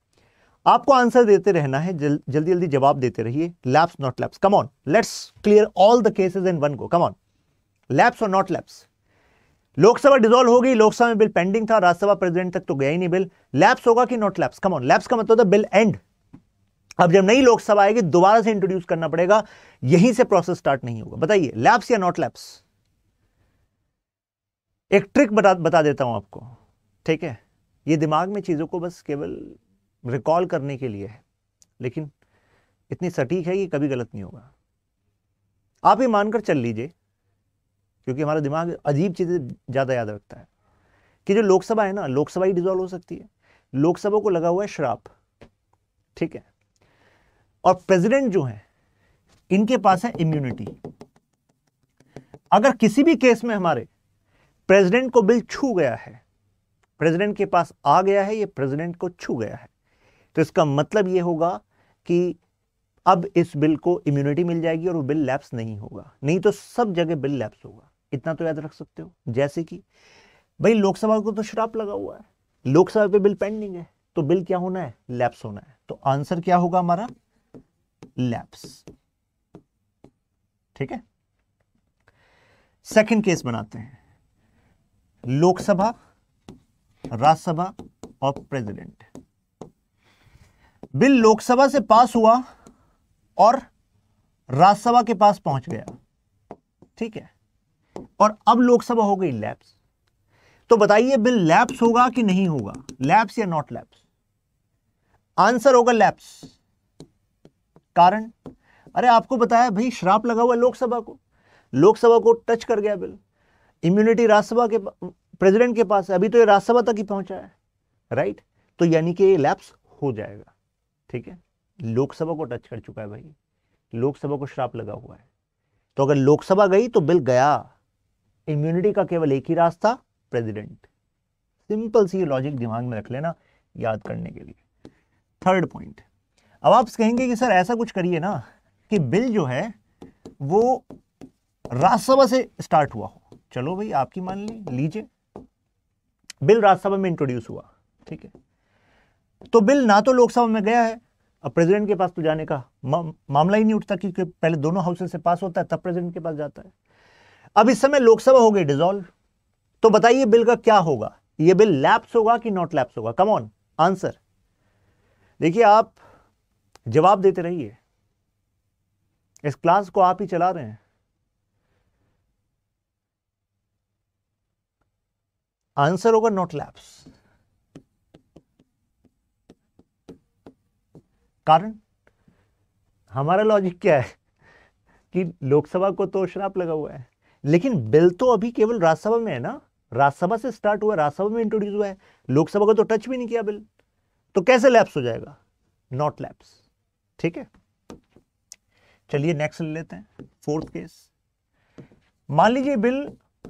आपको आंसर देते रहना है जल, जल्दी जल्दी जवाब देते रहिए lapse not lapse come on let's clear all the cases in one go come on lapse और नॉट लैप्स लोकसभा डिजोल्व हो गई लोकसभा में बिल पेंडिंग था राज्यसभा प्रेसिडेंट तक तो गया ही नहीं बिल लैप्स होगा कि not lapse come on lapse का मतलब बिल एंड अब जब नई लोकसभा आएगी दोबारा से इंट्रोड्यूस करना पड़ेगा यहीं से प्रोसेस स्टार्ट नहीं होगा बताइए लैप्स या नॉट लैप्स एक ट्रिक बता बता देता हूं आपको ठीक है ये दिमाग में चीज़ों को बस केवल रिकॉल करने के लिए है लेकिन इतनी सटीक है कि कभी गलत नहीं होगा आप ये मानकर चल लीजिए क्योंकि हमारा दिमाग अजीब चीज़ें ज़्यादा याद रखता है कि जो लोकसभा है ना लोकसभा ही डिजॉल्व हो सकती है लोकसभा को लगा हुआ है श्राप ठीक है और प्रेसिडेंट जो है इनके पास है इम्यूनिटी अगर किसी भी केस में हमारे प्रेसिडेंट को बिल छू गया है प्रेसिडेंट के पास आ गया है ये प्रेसिडेंट को छू गया है तो इसका मतलब ये होगा कि अब इस बिल को इम्यूनिटी मिल जाएगी और वो बिल लैप्स नहीं होगा नहीं तो सब जगह बिल लैप्स होगा इतना तो याद रख सकते हो जैसे कि भाई लोकसभा को तो शराब लगा हुआ है लोकसभा पे बिल पेंडिंग है तो बिल क्या होना है लैप्स होना है तो आंसर क्या होगा हमारा लैप्स ठीक है सेकंड केस बनाते हैं लोकसभा राज्यसभा और प्रेसिडेंट बिल लोकसभा से पास हुआ और राज्यसभा के पास पहुंच गया ठीक है और अब लोकसभा हो गई लैप्स तो बताइए बिल लैप्स होगा कि नहीं होगा लैप्स या नॉट लैप्स आंसर होगा लैप्स कारण अरे आपको बताया भाई श्राप लगा हुआ लोकसभा को लोकसभा को टच कर गया बिल इम्यूनिटी राज्यसभा के प्रेसिडेंट के पास है अभी तो ये राज्यसभा तक ही पहुंचा है राइट तो यानी कि ये लैप्स हो जाएगा ठीक है लोकसभा को टच कर चुका है भाई लोकसभा को श्राप लगा हुआ है तो अगर लोकसभा गई तो बिल गया इम्यूनिटी का केवल एक ही रास्ता प्रेजिडेंट सिंपल सी लॉजिक दिमाग में रख लेना याद करने के लिए थर्ड पॉइंट अब आप कहेंगे कि सर ऐसा कुछ करिए ना कि बिल जो है वो राज्यसभा से स्टार्ट हुआ हो चलो भाई आपकी मान ली लीजिए बिल राज्यसभा में इंट्रोड्यूस हुआ ठीक है तो बिल ना तो लोकसभा में गया है अब प्रेसिडेंट के पास तो जाने का मा, मामला ही नहीं उठता क्योंकि पहले दोनों हाउसेज से पास होता है तब प्रेसिडेंट के पास जाता है अब इस समय लोकसभा हो गई डिजोल्व तो बताइए बिल का क्या होगा ये बिल लैप्स होगा कि नॉट लैप्स होगा ऑन आंसर देखिए आप जवाब देते रहिए इस क्लास को आप ही चला रहे हैं आंसर होगा नॉट लैप्स कारण हमारा लॉजिक क्या है कि लोकसभा को तो श्राप लगा हुआ है लेकिन बिल तो अभी केवल राज्यसभा में है ना राज्यसभा से स्टार्ट हुआ राज्यसभा में इंट्रोड्यूस हुआ है लोकसभा को तो टच भी नहीं किया बिल तो कैसे लैप्स हो जाएगा नॉट लैप्स ठीक है चलिए नेक्स्ट ले लेते हैं फोर्थ केस मान लीजिए बिल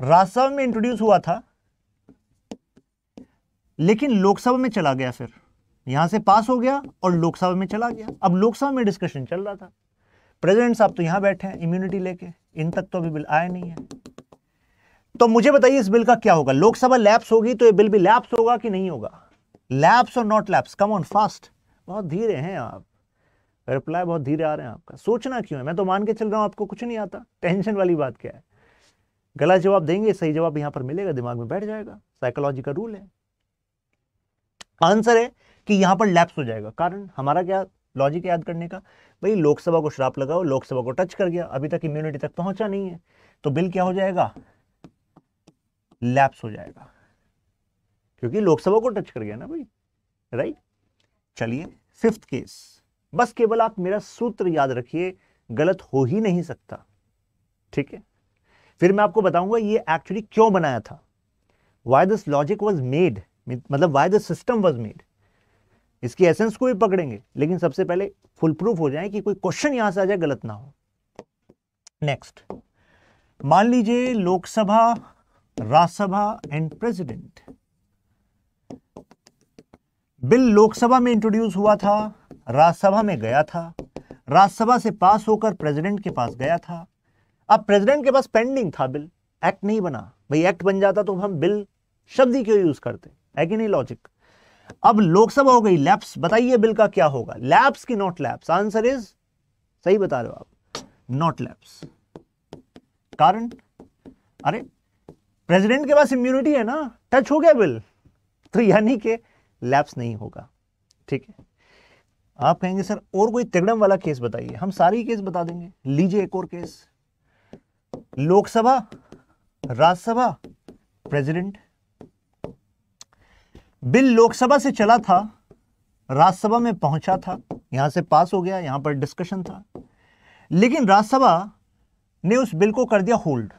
राज्यसभा में इंट्रोड्यूस हुआ था लेकिन लोकसभा में चला गया फिर यहां से पास हो गया और लोकसभा में चला गया अब लोकसभा में डिस्कशन चल रहा था प्रेसिडेंट साहब तो यहां बैठे हैं इम्यूनिटी लेके इन तक तो अभी बिल आया नहीं है तो मुझे बताइए इस बिल का क्या होगा लोकसभा लैप्स होगी तो ये बिल भी लैप्स होगा कि नहीं होगा लैप्स और not lapse come on fast बहुत धीरे हैं आप रिप्लाई बहुत धीरे आ रहे हैं आपका सोचना क्यों है मैं तो मान के चल रहा हूँ आपको कुछ नहीं आता टेंशन वाली बात क्या है गला जवाब देंगे सही जवाब यहाँ पर मिलेगा दिमाग में बैठ जाएगा साइकोलॉजी का रूल है आंसर है कि यहाँ पर लैप्स हो जाएगा कारण हमारा क्या लॉजिक याद करने का भाई लोकसभा को श्राप लगाओ लोकसभा को टच कर गया अभी तक इम्यूनिटी तक पहुंचा नहीं है तो बिल क्या हो जाएगा लैप्स हो जाएगा क्योंकि लोकसभा को टच कर गया ना भाई राइट चलिए फिफ्थ केस बस केवल आप मेरा सूत्र याद रखिए गलत हो ही नहीं सकता ठीक है फिर मैं आपको बताऊंगा ये एक्चुअली क्यों बनाया था why this logic was made मतलब why this system was made इसकी एसेंस को भी पकड़ेंगे लेकिन सबसे पहले फुल प्रूफ हो जाए कि कोई क्वेश्चन यहां से आ जाए गलत ना हो नेक्स्ट मान लीजिए Lok Sabha Rajya Sabha and president bill Lok Sabha में इंट्रोड्यूस हुआ था राज्यसभा में गया था राज्यसभा से पास होकर प्रेसिडेंट के पास गया था अब प्रेसिडेंट के पास पेंडिंग था बिल एक्ट नहीं बना भाई एक्ट बन जाता तो हम बिल शब्द ही क्यों यूज करते है कि नहीं लॉजिक अब लोकसभा हो गई लैप्स बताइए बिल का क्या होगा लैप्स की नॉट लैप्स आंसर इज सही बता रहे हो आप नॉट लैप्स कारण अरे प्रेसिडेंट के पास इम्यूनिटी है ना टच हो गया बिल तो यानी के लैप्स नहीं होगा ठीक है आप कहेंगे सर और कोई तिगड़म वाला केस बताइए हम सारी केस बता देंगे लीजिए एक और case Lok Sabha Rajya Sabha president bill Lok Sabha से चला था राज्यसभा में पहुंचा था यहां से पास हो गया यहां पर डिस्कशन था लेकिन राज्यसभा ने उस बिल को कर दिया होल्ड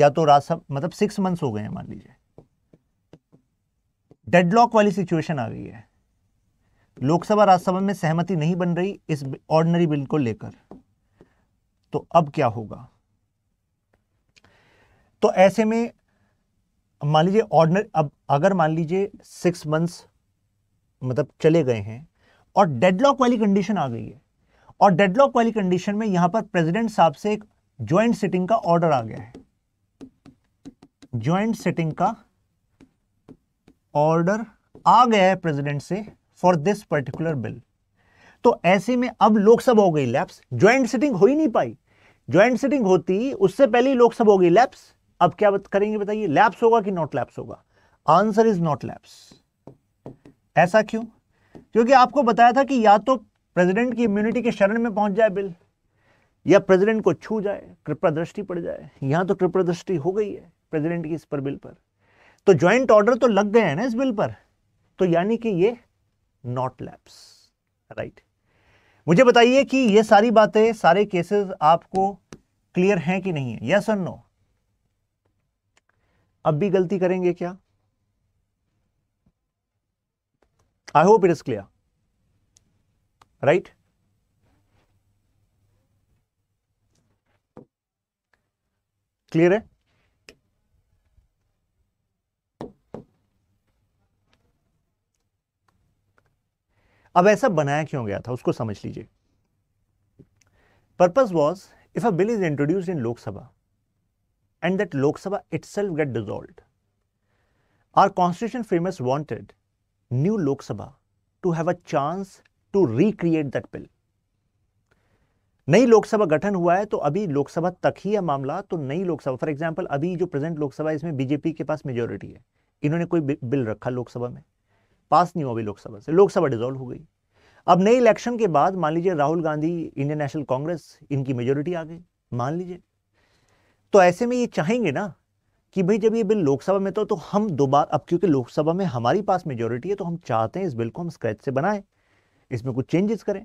या तो राज्यसभा मतलब सिक्स मंथ्स हो गए हैं मान लीजिए डेडलॉक वाली सिचुएशन आ गई है लोकसभा राज्यसभा में सहमति नहीं बन रही इस ऑर्डिनरी बिल को लेकर तो अब क्या होगा तो ऐसे में मान लीजिए ऑर्डनर अब अगर मान लीजिए सिक्स मंथ्स मतलब चले गए हैं और डेडलॉक वाली कंडीशन आ गई है और डेडलॉक वाली कंडीशन में यहां पर प्रेसिडेंट साहब से एक ज्वाइंट सिटिंग का ऑर्डर आ गया है ज्वाइंट सिटिंग का ऑर्डर आ गया है प्रेसिडेंट से फॉर दिस पर्टिकुलर बिल तो ऐसे में अब लोकसभा हो गई लैप्स ज्वाइंट सिटिंग हो ही नहीं पाई ज्वाइंट सिटिंग होती उससे पहले लोकसभा हो गई लैप्स अब क्या करेंगे बताइए लैप्स होगा कि नॉट लैप्स होगा आंसर इज नॉट लैप्स ऐसा क्यों क्योंकि आपको बताया था कि या तो प्रेसिडेंट की इम्यूनिटी के शरण में पहुंच जाए बिल या प्रेसिडेंट को छू जाए कृपा दृष्टि पड़ जाए यहां तो कृपा दृष्टि हो गई है प्रेसिडेंट की इस पर बिल पर तो ज्वाइंट ऑर्डर तो लग गए हैं ना इस बिल पर तो यानी कि ये नॉट लैप्स राइट मुझे बताइए कि ये सारी बातें सारे केसेस आपको क्लियर हैं कि नहीं है यस और नो अब भी गलती करेंगे क्या I hope it is clear right clear है अब ऐसा बनाया क्यों गया था उसको समझ लीजिए purpose was if a bill is introduced in Lok Sabha and that Lok Sabha itself get dissolve our constitution famous wanted new Lok Sabha to have a chance to recreate that bill नई लोकसभा गठन हुआ है तो अभी लोकसभा तक ही है मामला तो नई लोकसभा फॉर एग्जाम्पल अभी जो प्रेजेंट लोकसभा इसमें बीजेपी के पास मेजोरिटी है इन्होंने कोई बिल रखा लोकसभा में पास नहीं हुआ अभी लोकसभा से लोकसभा डिजोल्व हो गई अब नए इलेक्शन के बाद मान लीजिए राहुल गांधी इंडियन नेशनल कांग्रेस इनकी मेजोरिटी आ गई मान लीजिए तो ऐसे में ये चाहेंगे ना कि भाई जब ये बिल लोकसभा में तो, तो हम दोबारा अब क्योंकि लोकसभा में हमारी पास मेजोरिटी है तो हम चाहते हैं इस बिल को हम स्क्रैच से बनाएं इसमें कुछ चेंजेस करें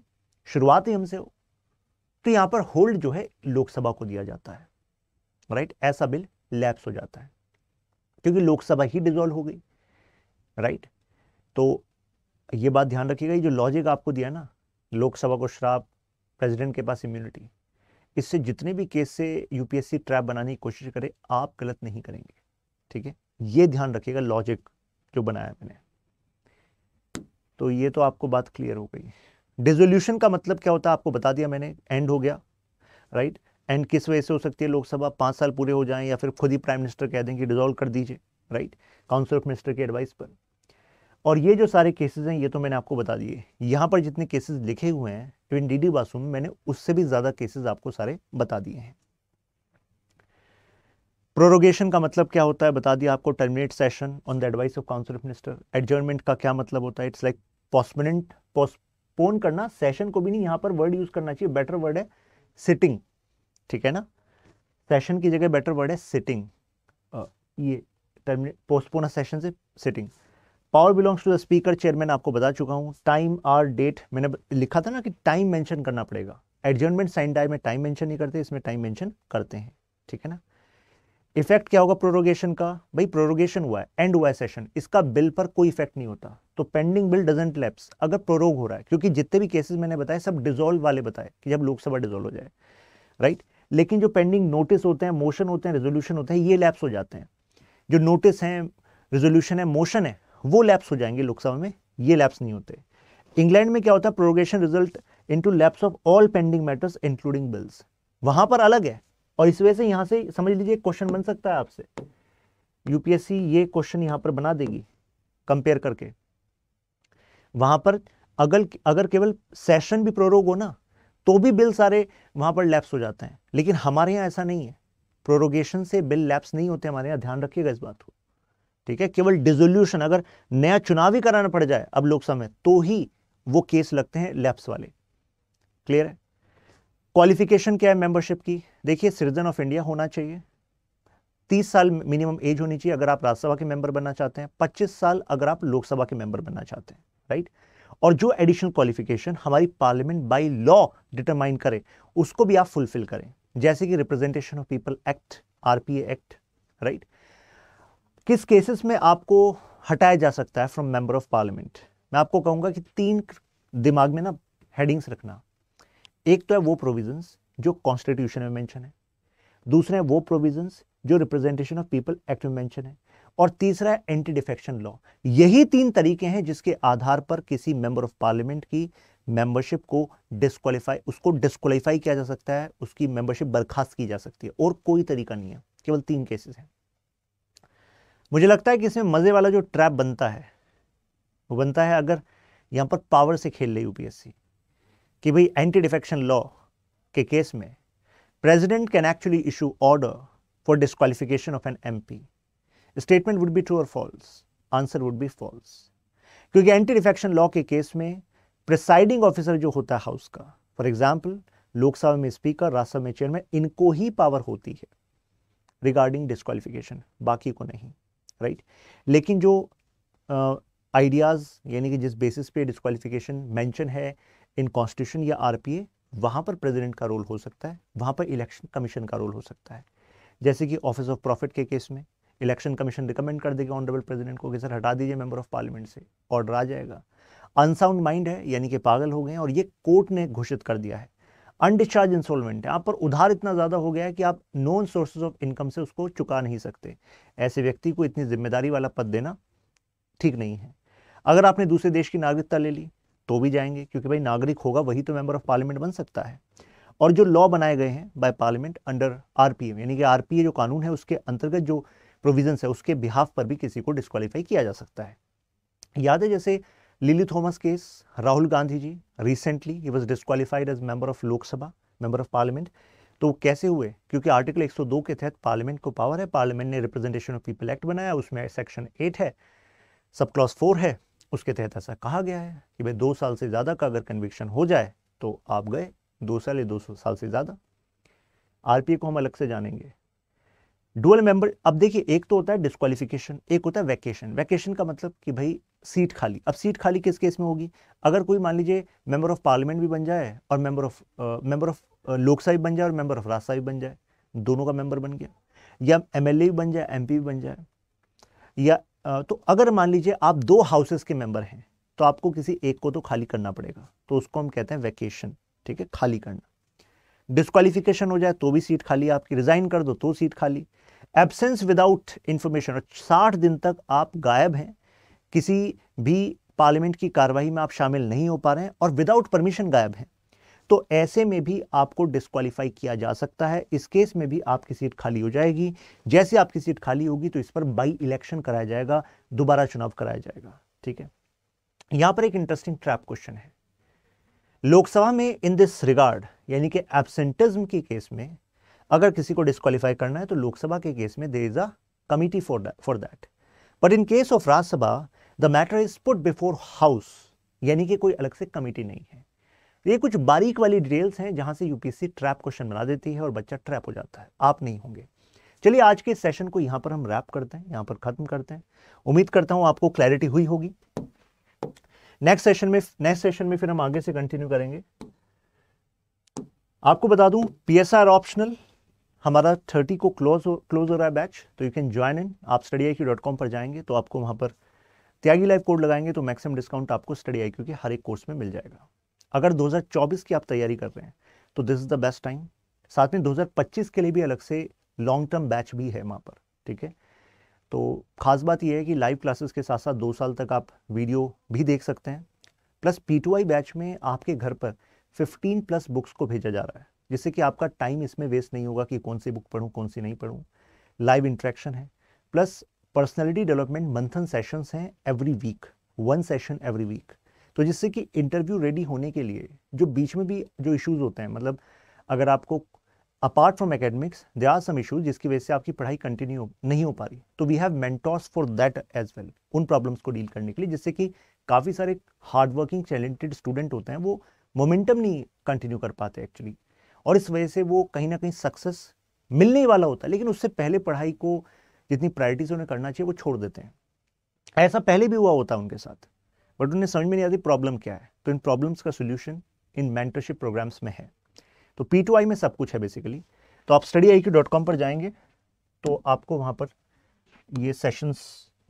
शुरुआत ही हमसे हो तो यहां पर होल्ड जो है लोकसभा को दिया जाता है राइट ऐसा बिल लैप्स हो जाता है क्योंकि लोकसभा ही डिजोल्व हो गई राइट तो ये बात ध्यान रखिएगा ये जो लॉजिक आपको दिया ना लोकसभा को श्राप प्रेसिडेंट के पास इम्यूनिटी इससे जितने भी केस से यूपीएससी ट्रैप बनाने की कोशिश करे आप गलत नहीं करेंगे ठीक है ये ध्यान रखिएगा लॉजिक जो बनाया मैंने तो ये तो आपको बात क्लियर हो गई डिजोल्यूशन का मतलब क्या होता है आपको बता दिया मैंने एंड हो गया राइट एंड किस वजह से हो सकती है लोकसभा पाँच साल पूरे हो जाएं या फिर खुद ही प्राइम मिनिस्टर कह दें कि डिजोल्व कर दीजिए राइट काउंसिल ऑफ मिनिस्टर की एडवाइस पर और ये जो सारे केसेस हैं ये तो मैंने आपको बता दिए यहाँ पर जितने केसेस लिखे हुए हैं ट्विन डी डी बासू में मैंने उससे भी ज़्यादा केसेस आपको सारे बता दिए हैं प्रोरोगेशन का मतलब क्या होता है बता दिया आपको terminate session on the advice of council of minister adjournment का क्या मतलब होता है इट्स लाइक पोस्टमेंट पोस्टपोन करना सेशन को भी नहीं यहाँ पर वर्ड यूज़ करना चाहिए बेटर वर्ड है सिटिंग ठीक है ना सेशन की जगह बेटर वर्ड है सिटिंग ये टर्मिनेट पोस्टपोन सेशन से sitting power belongs to the speaker chairman आपको बता चुका हूँ टाइम आर डेट मैंने लिखा था ना कि टाइम मेंशन करना पड़ेगा एडजमेंट साइन डाय में टाइम मेंशन नहीं करते इसमें टाइम मेंशन करते हैं ठीक है ना इफेक्ट क्या होगा प्रोरोगेशन का भाई प्रोरोगेशन हुआ है एंड हुआ है सेशन इसका बिल पर कोई इफेक्ट नहीं होता तो पेंडिंग बिल डजेंट लैप्स अगर प्रोरोग हो रहा है क्योंकि जितने भी केसेस मैंने बताए सब डिजोल्व वाले बताए कि जब लोकसभा डिजोल्व हो जाए राइट लेकिन जो पेंडिंग नोटिस होते हैं मोशन होते हैं रेजोल्यूशन होते हैं ये लैप्स हो जाते हैं जो नोटिस हैं रेजोल्यूशन है मोशन है वो लैप्स हो जाएंगे लोकसभा में ये लैप्स नहीं होते इंग्लैंड में क्या होता है prorogation result into lapse of all pending matters including bills वहां पर अलग है और इस वजह से यहां से समझ लीजिए क्वेश्चन बन सकता है आपसे यूपीएससी ये क्वेश्चन यहां पर बना देगी कंपेयर करके वहां पर अगर अगर केवल सेशन भी प्रोरोग हो ना तो भी बिल सारे वहां पर लैप्स हो जाते हैं लेकिन हमारे यहां ऐसा नहीं है प्रोरोगेशन से बिल लैप्स नहीं होते हमारे यहां ध्यान रखिएगा इस बात को ठीक है केवल डिजोल्यूशन अगर नया चुनाव ही कराना पड़ जाए अब लोकसभा में तो ही वो केस लगते हैं लैप्स वाले क्लियर है क्वालिफिकेशन क्या है मेंबरशिप की देखिए सिटीजन ऑफ इंडिया होना चाहिए तीस साल मिनिमम एज होनी चाहिए अगर आप राज्यसभा के मेंबर बनना चाहते हैं पच्चीस साल अगर आप लोकसभा के मेंबर बनना चाहते हैं राइट और जो एडिशनल क्वालिफिकेशन हमारी पार्लियामेंट बाई लॉ डिटरमाइन करे उसको भी आप फुलफिल करें जैसे कि representation of people act RPA act right किस केसेस में आपको हटाया जा सकता है फ्रॉम मेंबर ऑफ पार्लियामेंट मैं आपको कहूंगा कि तीन दिमाग में ना हेडिंग्स रखना एक तो है वो प्रोविजंस जो कॉन्स्टिट्यूशन में मेंशन है दूसरा है वो प्रोविजंस जो रिप्रेजेंटेशन ऑफ पीपल एक्ट में मेंशन है और तीसरा है एंटी डिफेक्शन लॉ यही तीन तरीके हैं जिसके आधार पर किसी मेंबर ऑफ पार्लियामेंट की मेंबरशिप को डिस्कालीफाई उसको डिस्कालीफाई किया जा सकता है उसकी मेंबरशिप बर्खास्त की जा सकती है और कोई तरीका नहीं है केवल तीन केसेस हैं मुझे लगता है कि इसमें मज़े वाला जो ट्रैप बनता है वो बनता है अगर यहाँ पर पावर से खेल ले यूपीएससी कि भाई एंटी डिफेक्शन लॉ के केस में president can actually issue order for disqualification of an MP statement would be true और false answer would be false क्योंकि एंटी डिफेक्शन लॉ के केस में प्रिसाइडिंग ऑफिसर जो होता है हाउस का फॉर एग्जाम्पल लोकसभा में स्पीकर राज्यसभा में चेयरमैन इनको ही पावर होती है रिगार्डिंग डिस्कालिफिकेशन बाकी को नहीं राइट लेकिन जो आइडियाज़ यानी कि जिस बेसिस पे डिस्कालिफिकेशन मेंशन है इन कॉन्स्टिट्यूशन या आरपीए वहाँ पर प्रेजिडेंट का रोल हो सकता है वहाँ पर इलेक्शन कमीशन का रोल हो सकता है जैसे कि ऑफिस ऑफ प्रॉफिट के केस में इलेक्शन कमीशन रिकमेंड कर देगा ऑनरेबल प्रेजिडेंट को कि सर हटा दीजिए मेंबर ऑफ पार्लियामेंट से ऑर्डर आ जाएगा अनसाउंड माइंड है यानी कि पागल हो गए हैं और ये कोर्ट ने घोषित कर दिया है अनडिस्चार्ज इंस्टॉलमेंट है आप पर उधार इतना ज़्यादा हो गया है कि आप नॉन सोर्सेज ऑफ इनकम से उसको चुका नहीं सकते ऐसे व्यक्ति को इतनी जिम्मेदारी वाला पद देना ठीक नहीं है अगर आपने दूसरे देश की नागरिकता ले ली तो भी जाएंगे क्योंकि भाई नागरिक होगा वही तो मेंबर ऑफ पार्लियामेंट बन सकता है और जो लॉ बनाए गए हैं बाय पार्लियामेंट अंडर आरपीएम यानी कि आरपीए जो कानून है उसके अंतर्गत जो प्रोविजन है उसके बिहाफ पर भी किसी को डिस्कालीफाई किया जा सकता है याद है जैसे Lily Thomas case, Rahul Gandhi ji, recently he was disqualified as member of Lok Sabha, member of parliament. तो कैसे हुए क्योंकि आर्टिकल 102 के तहत पार्लियामेंट को पावर है पार्लियामेंट ने रिप्रेजेंटेशन ऑफ पीपल एक्ट बनाया उसमें सेक्शन 8 है सब क्लॉज 4 है उसके तहत ऐसा कहा गया है कि भाई दो साल से ज़्यादा का अगर कन्विक्शन हो जाए तो आप गए दो साल या दो साल से ज़्यादा आरपीए को हम अलग से जानेंगे डुअल मेंबर अब देखिए एक तो होता है डिस्कालिफिकेशन एक होता है वैकेशन वैकेशन का मतलब कि भाई सीट खाली अब सीट खाली किस केस में होगी अगर कोई मान लीजिए मेंबर ऑफ पार्लियामेंट भी बन जाए और member of member of Lok Sabha भी बन जाए और मेंबर ऑफ राज्यसभा भी बन जाए दोनों का मेंबर बन गया या एम भी बन जाए एम भी बन जाए या तो अगर मान लीजिए आप दो हाउसेस के मेंबर हैं तो आपको किसी एक को तो खाली करना पड़ेगा तो उसको हम कहते हैं वैकेशन ठीक है खाली करना डिस्कालिफिकेशन हो जाए तो भी सीट खाली आपकी रिजाइन कर दो तो सीट खाली एबसेंस विदाउट इंफॉर्मेशन और साठ दिन तक आप गायब हैं किसी भी पार्लियामेंट की कार्रवाई में आप शामिल नहीं हो पा रहे हैं और विदाउट परमिशन गायब हैं तो ऐसे में भी आपको डिस्कालीफाई किया जा सकता है इस केस में भी आपकी सीट खाली हो जाएगी जैसे आपकी सीट खाली होगी तो इस पर बाई इलेक्शन कराया जाएगा दोबारा चुनाव कराया जाएगा ठीक है यहां पर एक इंटरेस्टिंग ट्रैप क्वेश्चन है लोकसभा में इन दिस रिगार्ड यानी कि एबसेंटिज्म के केस में अगर किसी को डिस्कालीफाई करना है तो लोकसभा के केस में there is a committee for for that but in case of Rajya Sabha the matter is put before house यानी कि कोई अलग से कमेटी नहीं है तो ये कुछ बारीक वाली डिटेल्स हैं जहां से यूपीएससी ट्रैप क्वेश्चन बना देती है और बच्चा ट्रैप हो जाता है आप नहीं होंगे चलिए आज के सेशन को यहां पर हम रैप करते हैं यहां पर ख़त्म करते हैं उम्मीद करता हूं आपको क्लैरिटी हुई होगी नेक्स्ट सेशन में नेक्स्ट सेशन में फिर हम आगे से कंटिन्यू करेंगे आपको बता दूं पीएसआर ऑप्शनल हमारा थर्टी को क्लोज क्लोज हो रहा है बैच तो यू कैन ज्वाइन इन आप स्टडी आई पर जाएंगे तो आपको वहां पर त्यागी लाइव कोड लगाएंगे तो मैक्सिमम डिस्काउंट आपको स्टडी आई क्योंकि हर एक कोर्स में मिल जाएगा अगर 2024 की आप तैयारी कर रहे हैं तो this is the best time साथ में 2025 के लिए भी अलग से लॉन्ग टर्म बैच भी है वहाँ पर ठीक है तो खास बात यह है कि लाइव क्लासेस के साथ साथ दो साल तक आप वीडियो भी देख सकते हैं प्लस पी बैच में आपके घर पर फिफ्टीन प्लस बुक्स को भेजा जा रहा है जिससे कि आपका टाइम इसमें वेस्ट नहीं होगा कि कौन सी बुक पढ़ूँ कौन सी नहीं पढ़ूँ लाइव इंट्रैक्शन है plus personality development Manthan sessions हैं every week one session every week तो जिससे कि इंटरव्यू रेडी होने के लिए जो बीच में भी जो इश्यूज होते हैं मतलब अगर आपको apart from academics they are some issues जिसकी वजह से आपकी पढ़ाई कंटिन्यू नहीं हो पा रही तो we have mentors for that as well उन प्रॉब्लम्स को डील करने के लिए जिससे कि काफ़ी सारे हार्डवर्किंग टैलेंटेड स्टूडेंट होते हैं वो मोमेंटम नहीं कंटिन्यू कर पाते एक्चुअली और इस वजह से वो कहीं ना कहीं सक्सेस मिलने वाला होता है लेकिन उससे पहले पढ़ाई को जितनी प्रायोरिटीज उन्हें करना चाहिए वो छोड़ देते हैं ऐसा पहले भी हुआ होता है उनके साथ बट उन्हें समझ में नहीं आती प्रॉब्लम क्या है तो इन प्रॉब्लम्स का सोल्यूशन इन मेंटरशिप प्रोग्राम्स में है तो पी टू आई में सब कुछ है बेसिकली तो आप study I Q dot com पर जाएंगे तो आपको वहाँ पर ये सेशंस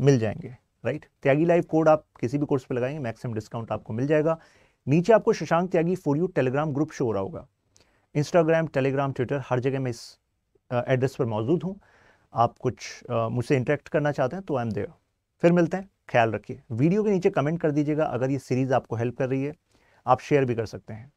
मिल जाएंगे राइट त्यागी लाइव कोड आप किसी भी कोर्स पर लगाएंगे मैक्सिमम डिस्काउंट आपको मिल जाएगा नीचे आपको Shashank Tyagi for you Telegram group show हो रहा होगा इंस्टाग्राम टेलीग्राम ट्विटर हर जगह मैं इस एड्रेस पर मौजूद हूँ आप कुछ मुझसे इंटरेक्ट करना चाहते हैं तो आई एम देयर फिर मिलते हैं ख्याल रखिए वीडियो के नीचे कमेंट कर दीजिएगा अगर ये सीरीज़ आपको हेल्प कर रही है आप शेयर भी कर सकते हैं